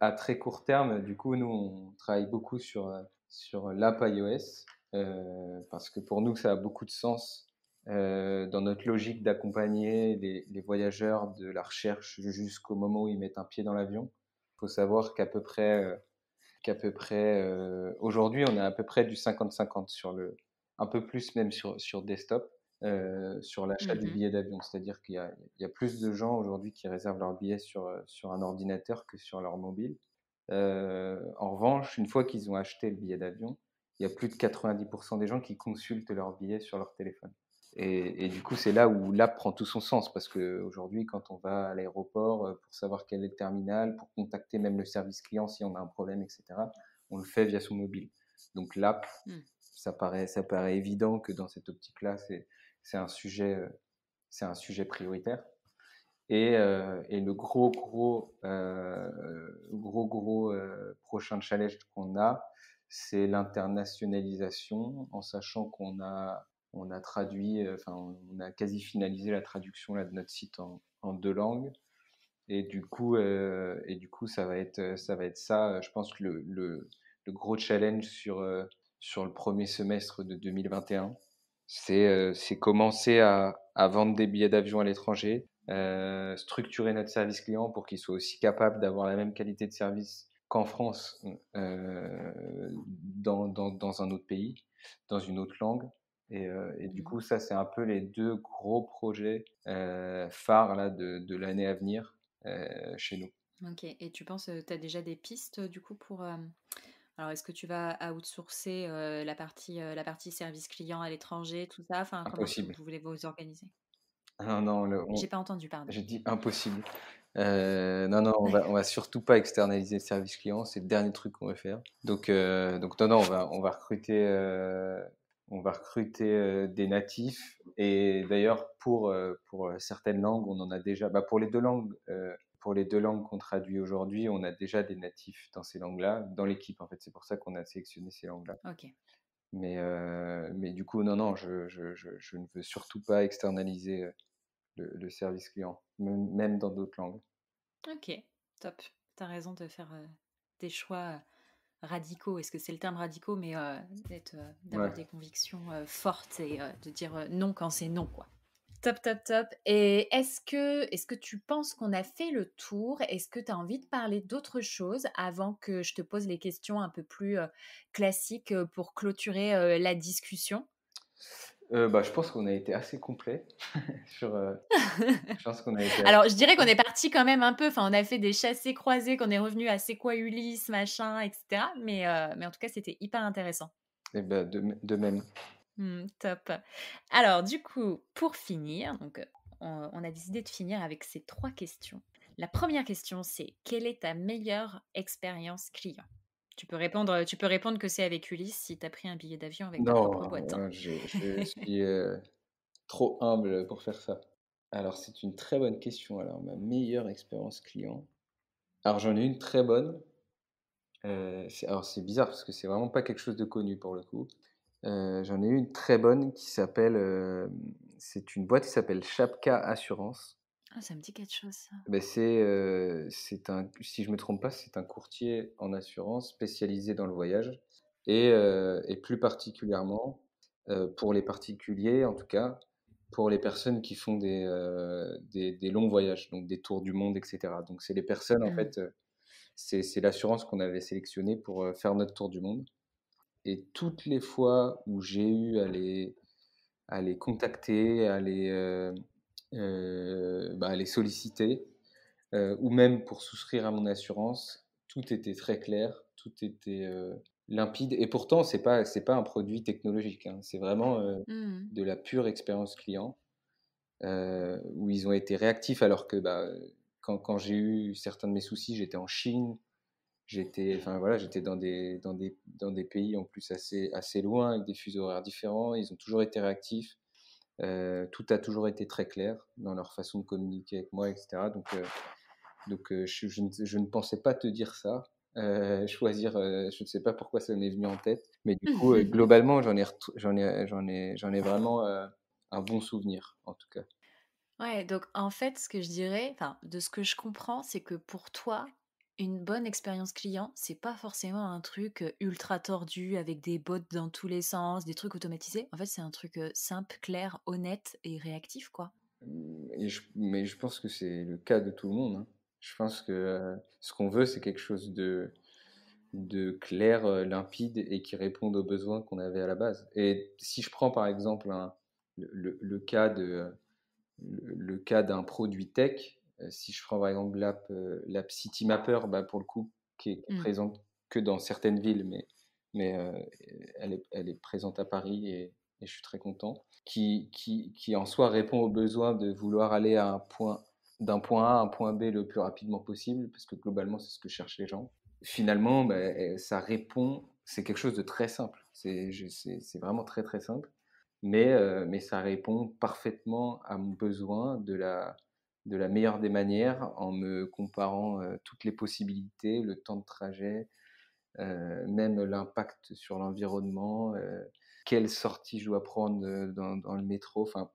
Speaker 2: à, très court terme, du coup, nous, on travaille beaucoup sur, euh, sur l'app iOS euh, parce que pour nous, ça a beaucoup de sens dans notre logique d'accompagner les, voyageurs de la recherche jusqu'au moment où ils mettent un pied dans l'avion. Il faut savoir qu'à peu près, qu'à peu près aujourd'hui, on a à peu près du 50-50 sur le, un peu plus même sur, sur desktop. Euh, sur l'achat du mmh billet d'avion. C'est-à-dire qu'il y, a plus de gens aujourd'hui qui réservent leur billet sur, euh, sur un ordinateur que sur leur mobile. Euh, en revanche, une fois qu'ils ont acheté le billet d'avion, il y a plus de 90% des gens qui consultent leur billet sur leur téléphone. Et, du coup, c'est là où l'app prend tout son sens, parce qu'aujourd'hui, quand on va à l'aéroport pour savoir quel est le terminal, pour contacter même le service client si on a un problème, etc., on le fait via son mobile. Donc l'app, mmh. ça, paraît, ça paraît évident que dans cette optique-là, c'est, c'est un sujet, euh, c'est un sujet prioritaire. Et, euh, le gros, gros, euh, gros, gros prochain challenge qu'on a, c'est l'internationalisation, en sachant qu'on a, on a traduit, enfin, on a quasi finalisé la traduction là, de notre site en, deux langues. Et du coup, et du coup, ça va être, ça va être ça. Je pense que le, gros challenge sur sur le premier semestre de 2021 euh, c'est commencer à, à, vendre des billets d'avion à l'étranger, euh, structurer notre service client pour qu'il soit aussi capable d'avoir la même qualité de service qu'en France euh, dans, dans, dans, un autre pays, dans une autre langue. Et, du mmh. coup, ça, c'est un peu les deux gros projets phares là, de, de l'année à venir chez nous.
Speaker 1: Ok, et tu penses, tu as déjà des pistes du coup pour alors, est-ce que tu vas outsourcer la, partie, la partie service client à l'étranger, tout ça Enfin, impossible. comment vous voulez vous organiser
Speaker 2: ah Non, non. on... J'ai pas
Speaker 1: entendu, pardon. J'ai dit
Speaker 2: impossible. non, non, on va, va surtout pas externaliser le service client. C'est le dernier truc qu'on veut faire. Donc, donc non, non, on va, on va recruter, on va recruter des natifs. Et d'ailleurs, pour, pour certaines langues, on en a déjà. Bah, pour les deux langues les deux langues qu'on traduit aujourd'hui, on a déjà des natifs dans ces langues-là, dans l'équipe en fait. C'est pour ça qu'on a sélectionné ces langues-là. Ok. Mais, euh, mais du coup, non, non, je, ne veux surtout pas externaliser euh, le, service client, même dans d'autres langues.
Speaker 1: Ok, top. Tu as raison de faire euh, des choix radicaux. Est-ce que c'est le terme radicaux, mais d'avoir des convictions fortes et de dire non quand c'est non, quoi. Top, top, top. Et est-ce que, est que tu penses qu'on a fait le tour Est-ce que tu as envie de parler d'autre chose avant que je te pose les questions un peu plus classiques pour clôturer la discussion
Speaker 2: bah, je pense qu'on a été assez complet Alors, je dirais
Speaker 1: qu'on est parti quand même un peu. Enfin, on a fait des chassés croisés, qu'on est revenu à c'est quoi Ulysse, machin, etc. Mais, mais en tout cas, c'était hyper intéressant.
Speaker 2: Eh bah, de, de même.
Speaker 1: Mmh, top. Alors, du coup, pour finir, donc, euh, on, a décidé de finir avec ces trois questions. La première question, c'est quelle est ta meilleure expérience client tu peux, répondre, tu peux répondre que c'est avec Ulysse si tu as pris un billet d'avion avec ta propre boîte. Non,
Speaker 2: hein. je, suis euh, trop humble pour faire ça. Alors, c'est une très bonne question. Alors, ma meilleure expérience client. Alors, j'en ai une très bonne. Euh, alors, c'est bizarre parce que c'est vraiment pas quelque chose de connu pour le coup. Euh, j'en ai eu une très bonne qui s'appelle. Euh, c'est une boîte qui s'appelle Chapka Assurance.
Speaker 1: Ah, ça me dit quelque chose,
Speaker 2: c'est, euh, c'est un, si je me trompe pas, c'est un courtier en assurance spécialisé dans le voyage et, plus particulièrement pour les particuliers, en tout cas pour les personnes qui font des, des, longs voyages, donc des tours du monde, etc. Donc c'est les personnes en mmh. fait, c'est, c'est l'assurance qu'on avait sélectionnée pour faire notre tour du monde. Et toutes les fois où j'ai eu à les, contacter, à les, euh, euh, bah, solliciter, euh, ou même pour souscrire à mon assurance, tout était très clair, tout était limpide. Et pourtant, ce n'est pas, c'est pas un produit technologique, hein. c'est vraiment mmh. de la pure expérience client, où ils ont été réactifs alors que bah, quand j'ai eu certains de mes soucis, j'étais en Chine, j'étais enfin voilà j'étais dans des dans des dans des pays en plus assez assez loin avec des fuseaux horaires différents ils ont toujours été réactifs euh, tout a toujours été très clair dans leur façon de communiquer avec moi etc donc euh, donc euh, je, ne, pensais pas te dire ça choisir je ne sais pas pourquoi ça m'est venu en tête mais du coup globalement j'en ai j'en ai j'en ai j'en ai vraiment un bon souvenir en tout cas
Speaker 1: ouais donc en fait ce que je dirais enfin de ce que je comprends c'est que pour toi une bonne expérience client, c'est pas forcément un truc euh, ultra tordu avec des bottes dans tous les sens, des trucs automatisés. En fait, c'est un truc euh, simple, clair, honnête et réactif, quoi. Mmh,
Speaker 2: mais je pense que c'est le cas de tout le monde. Hein. Je pense que euh, ce qu'on veut, c'est quelque chose de, clair, limpide et qui réponde aux besoins qu'on avait à la base. Et si je prends par exemple le, cas de le cas d'un produit tech, euh, si je prends par exemple l'app, euh, City Mapper, bah, pour le coup, qui est, mmh. présente que dans certaines villes, mais, mais euh, elle est, elle, est, présente à Paris et, je suis très content, qui, qui, en soi répond au besoin de vouloir aller à point d'un point A à un point B le plus rapidement possible, parce que globalement, c'est ce que cherchent les gens. Finalement, bah, eh, ça répond, c'est quelque chose de très simple. C'est, c'est, c'est vraiment très très simple, mais, mais ça répond parfaitement à mon besoin de la, de la meilleure des manières en me comparant euh, toutes les possibilités, le temps de trajet, euh, même l'impact sur l'environnement, euh, quelle sortie je dois prendre dans, le métro. Enfin,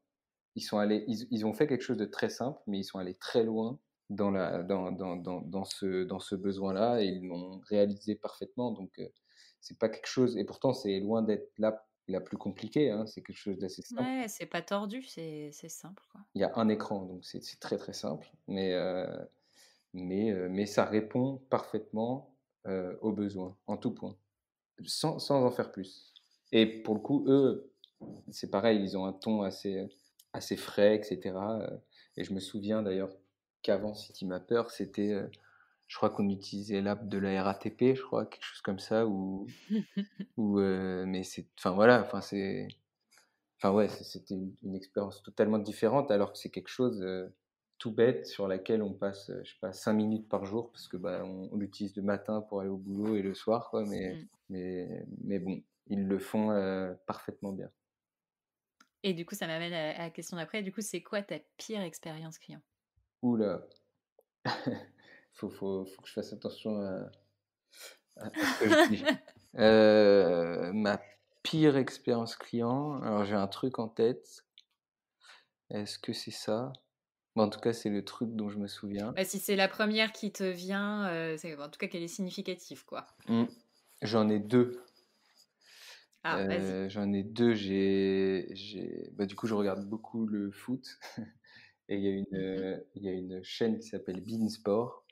Speaker 2: ils, sont allés, ils, ont fait quelque chose de très simple, mais ils sont allés très loin dans, la, dans, ce, besoin-là et ils l'ont réalisé parfaitement. Donc, c'est pas quelque chose, et pourtant, c'est loin d'être là la plus compliquée. Hein, c'est quelque chose d'assez simple. Ouais,
Speaker 1: c'est pas tordu, c'est simple. Il
Speaker 2: y a un écran, donc c'est très très simple. Mais, euh, mais, euh, mais ça répond parfaitement euh, aux besoins, en tout point, sans, en faire plus. Et pour le coup, eux, c'est pareil, ils ont un ton assez, assez frais, etc. Et je me souviens d'ailleurs qu'avant City Mapper, c'était je crois qu'on utilisait l'app de la RATP, je crois, quelque chose comme ça, ou, euh, mais c'est, enfin voilà, enfin c'est, enfin ouais, c'était une, expérience totalement différente, alors que c'est quelque chose euh, tout bête sur laquelle on passe, euh, je pas, cinq minutes par jour parce que bah on, l'utilise le matin pour aller au boulot et le soir, mais mmh. mais mais bon, ils le font parfaitement bien.
Speaker 1: Et du coup, ça m'amène à, la question d'après. Du coup, c'est quoi ta pire expérience client
Speaker 2: Oula. faut, faut, que je fasse attention à, ce que je dis. Euh, ma pire expérience client, alors j'ai un truc en tête. Est-ce que c'est ça En tout cas, c'est le truc dont je me souviens. Bah,
Speaker 1: si c'est la première qui te vient, euh, en tout cas qu'elle est significative. quoi.
Speaker 2: Mmh. J'en ai deux.
Speaker 1: Ah, euh,
Speaker 2: j'en ai deux. J'ai, bah, du coup, je regarde beaucoup le foot. Et il y, a une, mmh il y a une chaîne qui s'appelle Beansport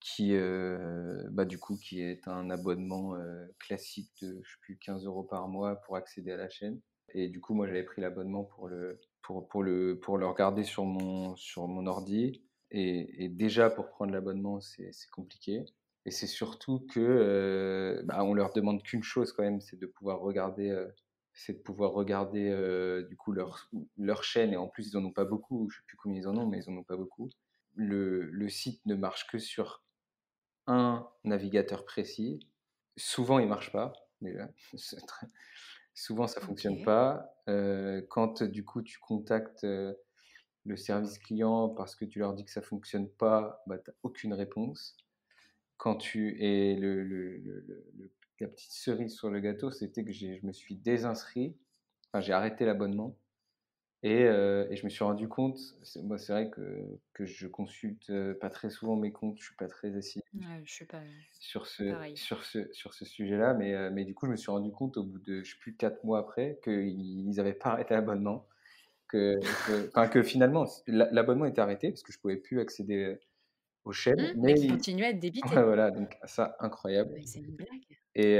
Speaker 2: qui, euh, bah, du coup, qui est un abonnement euh, classique de, je plus, 15 euros par mois pour accéder à la chaîne. Et du coup, moi, j'avais pris l'abonnement pour le, pour, pour, le, pour le regarder sur mon, sur mon ordi. Et, déjà, pour prendre l'abonnement, c'est compliqué. Et c'est surtout que ne euh, bah, on leur demande qu'une chose quand même, c'est de pouvoir regarder, c'est de pouvoir regarder du coup leur leur chaîne. Et en plus, ils en ont pas beaucoup. Je sais plus combien ils en ont, mais ils en ont pas beaucoup le, site ne marche que sur un navigateur précis. Souvent, il marche pas, Souvent, ça ne fonctionne pas. Euh, quand, du coup, tu contactes euh, le service client parce que tu leur dis que ça fonctionne pas, bah, tu n'as aucune réponse. Quand tu et le, la petite cerise sur le gâteau, c'était que je me suis désinscrit, j'ai arrêté l'abonnement euh, et, je me suis rendu compte, c'est vrai que, que je consulte euh, pas très souvent mes comptes, je suis pas très assis euh, sur ce, sur ce, sur ce sujet-là, mais, mais du coup, je me suis rendu compte au bout de, je sais plus, 4 mois après, qu'ils n'avaient pas arrêté l'abonnement, que, que, finalement, l'abonnement était arrêté parce que je pouvais plus accéder aux chaînes. Mmh, mais il continuaient
Speaker 1: à être débités. voilà,
Speaker 2: donc ça, incroyable. Ah c'est une blague. Et,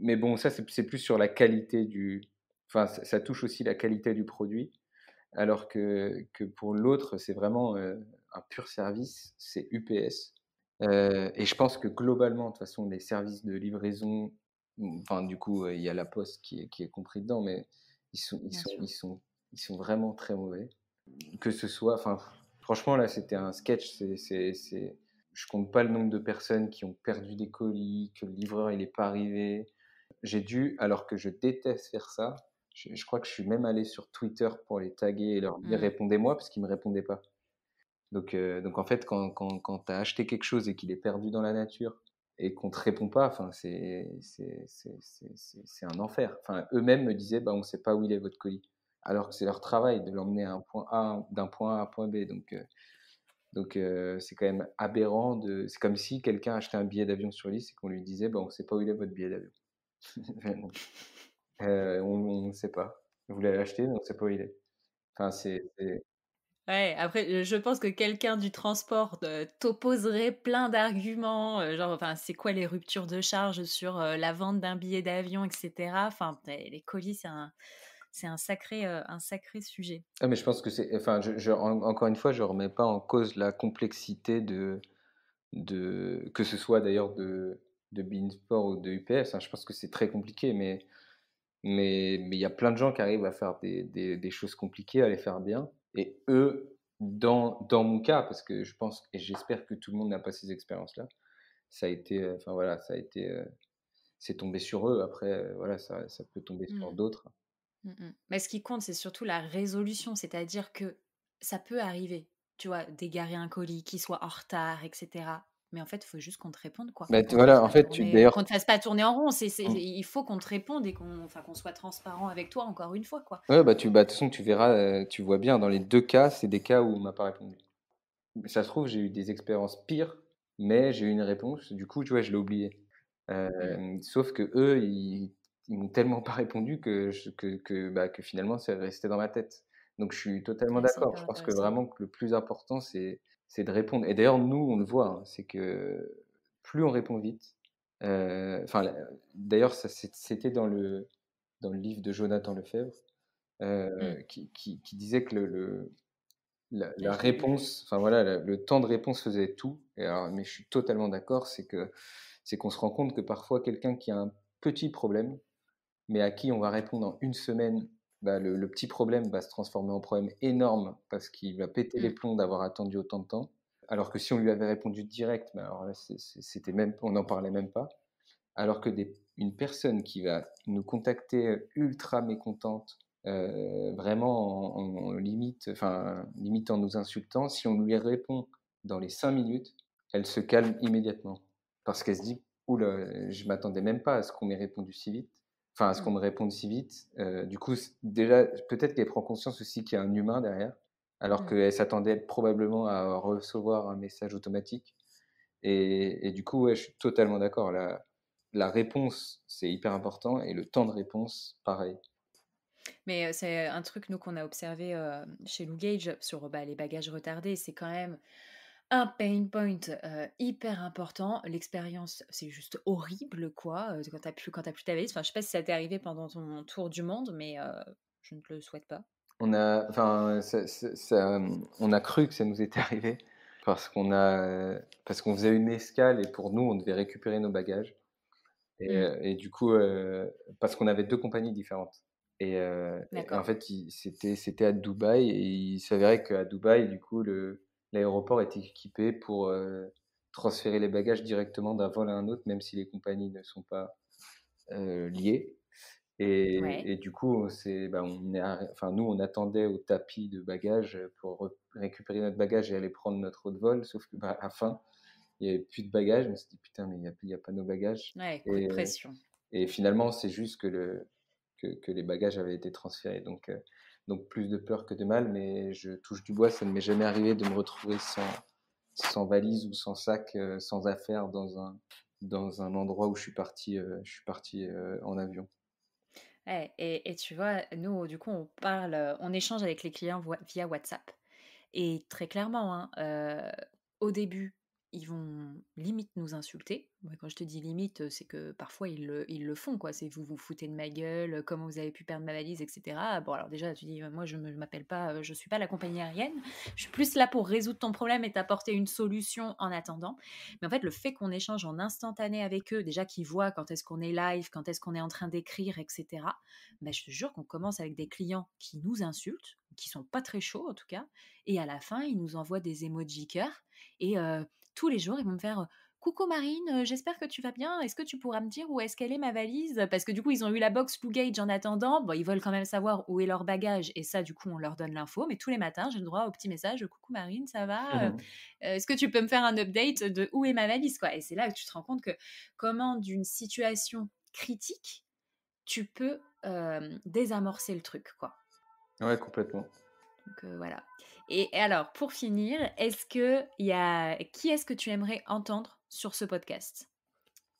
Speaker 2: mais bon, ça, c'est plus sur la qualité du, enfin, ça, touche aussi la qualité du produit, alors que, pour l'autre, c'est vraiment euh, un pur service, c'est UPS. Euh, et je pense que globalement, de toute façon, les services de livraison, enfin, du coup, euh, il y a la poste qui est, qui compris dedans, mais ils sont, ils sont, vraiment très mauvais. Que ce soit, enfin, franchement, là, c'était un sketch, c'est je compte pas le nombre de personnes qui ont perdu des colis, que le livreur il n'est pas arrivé. J'ai dû, alors que je déteste faire ça, je, crois que je suis même allé sur Twitter pour les taguer et leur dire mmh. répondez-moi parce qu'ils me répondaient pas. Donc, euh, donc en fait, quand, quand, quand tu as acheté quelque chose et qu'il est perdu dans la nature et qu'on te répond pas, enfin, c'est un enfer. Enfin, eux-mêmes me disaient bah, on ne sait pas où il est votre colis. Alors que c'est leur travail de l'emmener d'un point A à un point, B. Donc, euh, donc euh, c'est quand même aberrant. De... C'est comme si quelqu'un achetait un billet d'avion sur liste et qu'on lui disait bah, on ne sait pas où il est votre billet d'avion. Euh, on ne sait pas. Vous l'avez acheté, donc on ne pas où il est. Enfin, c'est.
Speaker 1: Ouais, après, je pense que quelqu'un du transport euh, t'opposerait plein d'arguments, euh, genre, enfin, c'est quoi les ruptures de charge sur la vente d'un billet d'avion, etc. Enfin, eh, les colis, c'est un, c'est un sacré, un sacré sujet.
Speaker 2: Ah, mais je pense que c'est, enfin, encore une fois, je remets pas en cause la complexité de, de que ce soit d'ailleurs de, de Beansport ou de UPS. Hein. je pense que c'est très compliqué, mais mais il y a plein de gens qui arrivent à faire des, des, choses compliquées, à les faire bien. Et eux, dans, dans mon cas, parce que je pense et j'espère que tout le monde n'a pas ces expériences-là, ça a été, euh, enfin voilà, ça a été, euh, c'est tombé sur eux. Après, euh, voilà, ça, ça, peut tomber mmh. sur d'autres.
Speaker 1: Mmh, mmh. Mais ce qui compte, c'est surtout la résolution, c'est-à-dire que ça peut arriver, tu vois, d'égarer un colis, qu'il soit en retard, etc mais en fait, il faut juste qu'on te réponde. Quoi. Bah, qu'on voilà, en fait, tu d'ailleurs. ne te fasse pas tourner en rond. Mmh. Il faut qu'on te réponde et qu'on, qu'on soit transparent avec toi, encore une fois. Quoi. Ouais,
Speaker 2: bah, tu, bah, de toute façon, tu verras, euh, tu vois bien, dans les deux cas, c'est des cas où on m'a pas répondu. Ça se trouve, j'ai eu des expériences pires, mais j'ai eu une réponse. Du coup, tu vois, je l'ai oublié. Mmh. Euh, sauf que eux, ils, ils m'ont tellement pas répondu que, que, que, bah, que finalement, c'est resté dans ma tête. Donc je suis totalement d'accord. Je pense que vraiment le plus important, c'est de répondre. Et d'ailleurs, nous, on le voit, hein, c'est que plus on répond vite, euh, enfin, d'ailleurs d'ailleurs, c'était dans le, dans le livre de Jonathan Lefebvre, mmh. euh, qui, qui, disait que le, la, réponse, enfin voilà, le temps de réponse faisait tout. Et mais je suis totalement d'accord, c'est que c'est qu'on se rend compte que parfois quelqu'un qui a un petit problème, mais à qui on va répondre en une semaine bah, le, petit problème va se transformer en problème énorme parce qu'il va péter mmh. les plombs d'avoir attendu autant de temps. Alors que si on lui avait répondu direct, mais alors c'était même, on n'en parlait même pas. Alors que une personne qui va nous contacter ultra mécontente, euh, vraiment en, limite, enfin nous insultant, si on lui répond dans les cinq minutes, elle se calme immédiatement parce qu'elle se dit je je m'attendais même pas à ce qu'on m'ait répondu si vite. Enfin, à ce mmh. qu'on me réponde si vite. Euh, du coup, déjà, peut-être qu'elle prend conscience aussi qu'il y a un humain derrière, alors mmh. qu'elle s'attendait probablement à recevoir un message automatique. Et, du coup, ouais, je suis totalement d'accord. La, la réponse, c'est hyper important, et le temps de réponse, pareil.
Speaker 1: Mais c'est un truc, nous, qu'on a observé chez Lou sur bah, les bagages retardés. C'est quand même un pain point hyper important. L'expérience, c'est juste horrible, quoi, quand t'as plus, quand plus ta valise. Enfin, je sais pas si ça t'est arrivé pendant ton tour du monde, mais je ne te le souhaite pas.
Speaker 2: On a, enfin, ça, on a cru que ça nous était arrivé parce qu'on a, parce qu'on faisait une escale et pour nous, on devait récupérer nos bagages. Et, mmh. du coup, parce qu'on avait deux compagnies différentes. Et, en fait, c'était, c'était à Dubaï et il s'avérait qu'à Dubaï, du coup, le, l'aéroport est équipé pour euh, transférer les bagages directement d'un vol à un autre, même si les compagnies ne sont pas euh, liées. Et, du coup, c'est, bah, on est, enfin, nous, on attendait au tapis de bagages pour récupérer notre bagage et aller prendre notre autre vol, sauf que, bah, à fin, il n'y avait plus de bagages. On s'est dit, putain, mais il n'y a, pas nos bagages. Ouais, coup et, de euh, pression. Et finalement, c'est juste que, le, que, les bagages avaient été transférés. Donc, donc plus de peur que de mal, mais je touche du bois, ça ne m'est jamais arrivé de me retrouver sans, sans valise ou sans sac, euh, sans affaires dans un, dans un endroit où je suis parti, euh, je suis parti euh, en avion.
Speaker 1: Eh, et, et, tu vois, nous, du coup, on parle, on échange avec les clients via WhatsApp. Et très clairement, hein, au début, ils vont limite nous insulter. Quand je te dis limite, c'est que parfois ils le, font, quoi. C'est vous vous foutez de ma gueule, comment vous avez pu perdre ma valise, etc. Bon, alors déjà, tu dis, moi je ne m'appelle pas, je ne suis pas la compagnie aérienne, je suis plus là pour résoudre ton problème et t'apporter une solution en attendant. Mais en fait, le fait qu'on échange en instantané avec eux, déjà qu'ils voient quand est-ce qu'on est live, quand est-ce qu'on est en train d'écrire, etc., ben, bah, je te jure qu'on commence avec des clients qui nous insultent, qui sont pas très chauds en tout cas, et à la fin, ils nous envoient des emojis cœur et tous les jours, ils vont me faire Coucou Marine, euh, j'espère que tu vas bien. Est-ce que tu pourras me dire où est-ce qu'elle est ma valise Parce que du coup, ils ont eu la box Gage en attendant. Bon, ils veulent quand même savoir où est leur bagage. Et ça, du coup, on leur donne l'info. Mais tous les matins, j'ai le droit au petit message Coucou Marine, ça va euh, euh, Est-ce que tu peux me faire un update de où est ma valise quoi Et c'est là que tu te rends compte que comment d'une situation critique, tu peux désamorcer le truc. quoi.
Speaker 2: Ouais, complètement.
Speaker 1: Donc voilà. Et alors, pour finir, est-ce que y a... qui est-ce que tu aimerais entendre sur ce podcast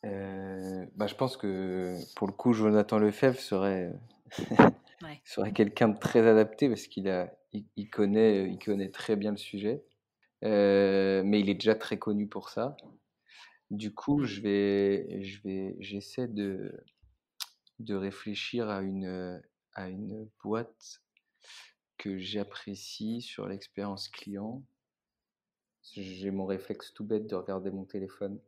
Speaker 2: euh, bah, Je pense que pour le coup, Jonathan Lefebvre serait, serait quelqu'un de très adapté parce qu'il a... il, connaît, il connaît très bien le sujet. Euh, mais il est déjà très connu pour ça. Du coup, je vais, je vais, j'essaie de, de réfléchir à une, à une boîte que j'apprécie sur l'expérience client, j'ai mon réflexe tout bête de regarder mon téléphone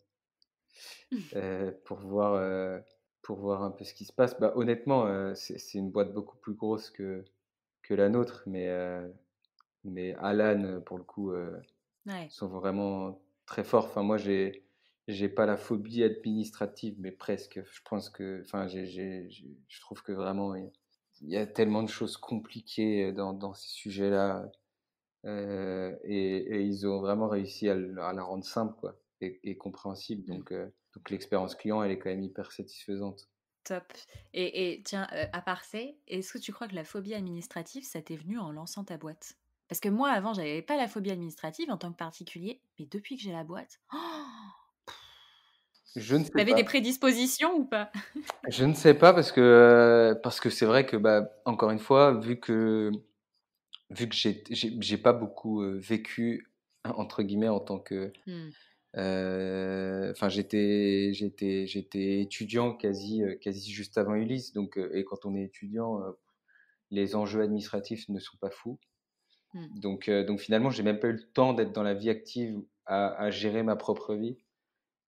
Speaker 2: euh, pour, voir, euh, pour voir un peu ce qui se passe. Bah, honnêtement, euh, c'est une boîte beaucoup plus grosse que, que la nôtre, mais, mais Alan, pour le coup, sont vraiment très forts. Enfin, moi, j'ai. J'ai pas la phobie administrative, mais presque. Je pense que, enfin, je trouve que vraiment, il y a tellement de choses compliquées dans, ces sujets-là. et, ils ont vraiment réussi à, la rendre simple et, compréhensible. Mmh. Donc, l'expérience client, elle est quand même hyper satisfaisante.
Speaker 1: Top. Et, tiens, à part ça, est-ce que tu crois que la phobie administrative, ça t'est venu en lançant ta boîte Parce que moi, avant, j'avais pas la phobie administrative en tant que particulier, mais depuis que j'ai la boîte, oh
Speaker 2: je ne Vous avez des
Speaker 1: prédispositions ou pas
Speaker 2: Je ne sais pas parce que euh, parce que c'est vrai que bah, encore une fois vu que vu que j'ai pas beaucoup euh, vécu entre guillemets en tant que mmh. euh, Enfin, j'étais, j'étais, j'étais étudiant quasi, quasi juste avant Ulysse. Donc, et quand on est étudiant, les enjeux administratifs ne sont pas fous. Mmh. Donc, donc finalement, j'ai même pas eu le temps d'être dans la vie active à, gérer ma propre vie.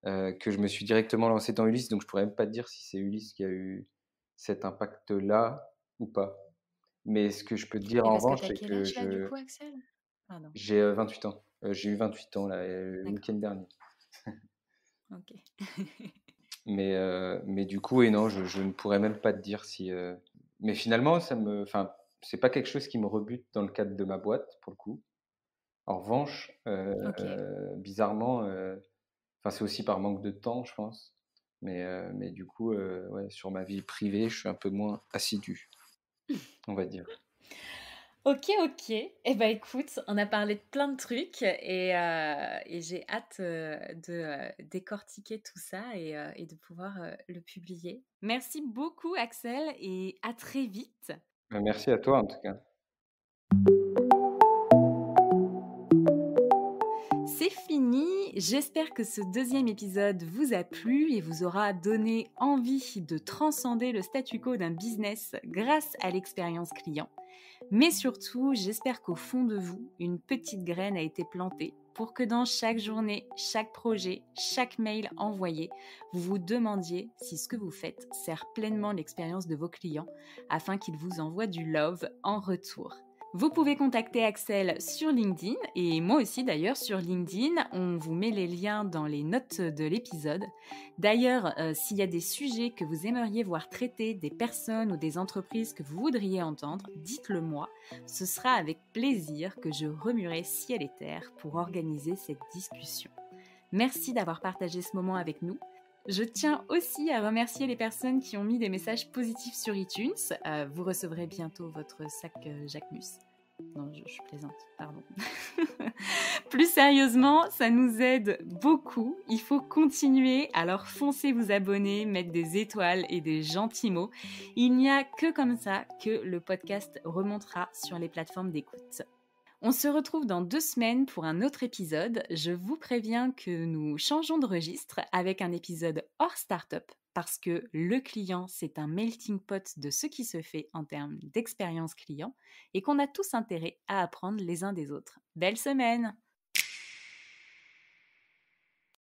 Speaker 2: Euh, que je me suis directement lancé dans Ulysse, donc je pourrais même pas te dire si c'est Ulysse qui a eu cet impact-là ou pas. Mais ce que je peux te dire en revanche, c'est que, que je... du coup,
Speaker 1: Axel j'ai
Speaker 2: 28 euh, ans. Euh, j'ai eu 28 ans là, le week-end dernier.
Speaker 1: ok.
Speaker 2: mais, mais du coup, et non, je, ne pourrais même pas te dire si. Mais finalement, ça me, enfin, c'est pas quelque chose qui me rebute dans le cadre de ma boîte pour le coup. En revanche, bizarrement Enfin, c'est aussi par manque de temps, je pense. Mais, euh, mais du coup, euh, ouais, sur ma vie privée, je suis un peu moins assidu, on va dire.
Speaker 1: Ok, ok. Eh bien, écoute, on a parlé de plein de trucs et, euh, et j'ai hâte de décortiquer tout ça et, et de pouvoir le publier. Merci beaucoup Axel et à très vite.
Speaker 2: Ben, merci à toi en tout cas.
Speaker 1: fini. J'espère que ce deuxième épisode vous a plu et vous aura donné envie de transcender le statu quo d'un business grâce à l'expérience client. Mais surtout, j'espère qu'au fond de vous, une petite graine a été plantée pour que dans chaque journée, chaque projet, chaque mail envoyé, vous vous demandiez si ce que vous faites sert pleinement l'expérience de vos clients afin qu'ils vous envoient du love en retour. Vous pouvez contacter Axel sur LinkedIn et moi aussi d'ailleurs sur LinkedIn. On vous met les liens dans les notes de l'épisode. D'ailleurs, euh, s'il y a des sujets que vous aimeriez voir traités, des personnes ou des entreprises que vous voudriez entendre, dites-le moi. Ce sera avec plaisir que je remuerai ciel et terre pour organiser cette discussion. Merci d'avoir partagé ce moment avec nous. Je tiens aussi à remercier les personnes qui ont mis des messages positifs sur iTunes. Euh, vous recevrez bientôt votre sac Jacmus. Euh, Jacquemus. Non, je, plaisante, pardon. Plus sérieusement, ça nous aide beaucoup. Il faut continuer, alors foncez vous abonner, mettre des étoiles et des gentils mots. Il n'y a que comme ça que le podcast remontera sur les plateformes d'écoute. On se retrouve dans deux semaines pour un autre épisode. Je vous préviens que nous changeons de registre avec un épisode hors startup parce que le client, c'est un melting pot de ce qui se fait en termes d'expérience client et qu'on a tous intérêt à apprendre les uns des autres. Belle semaine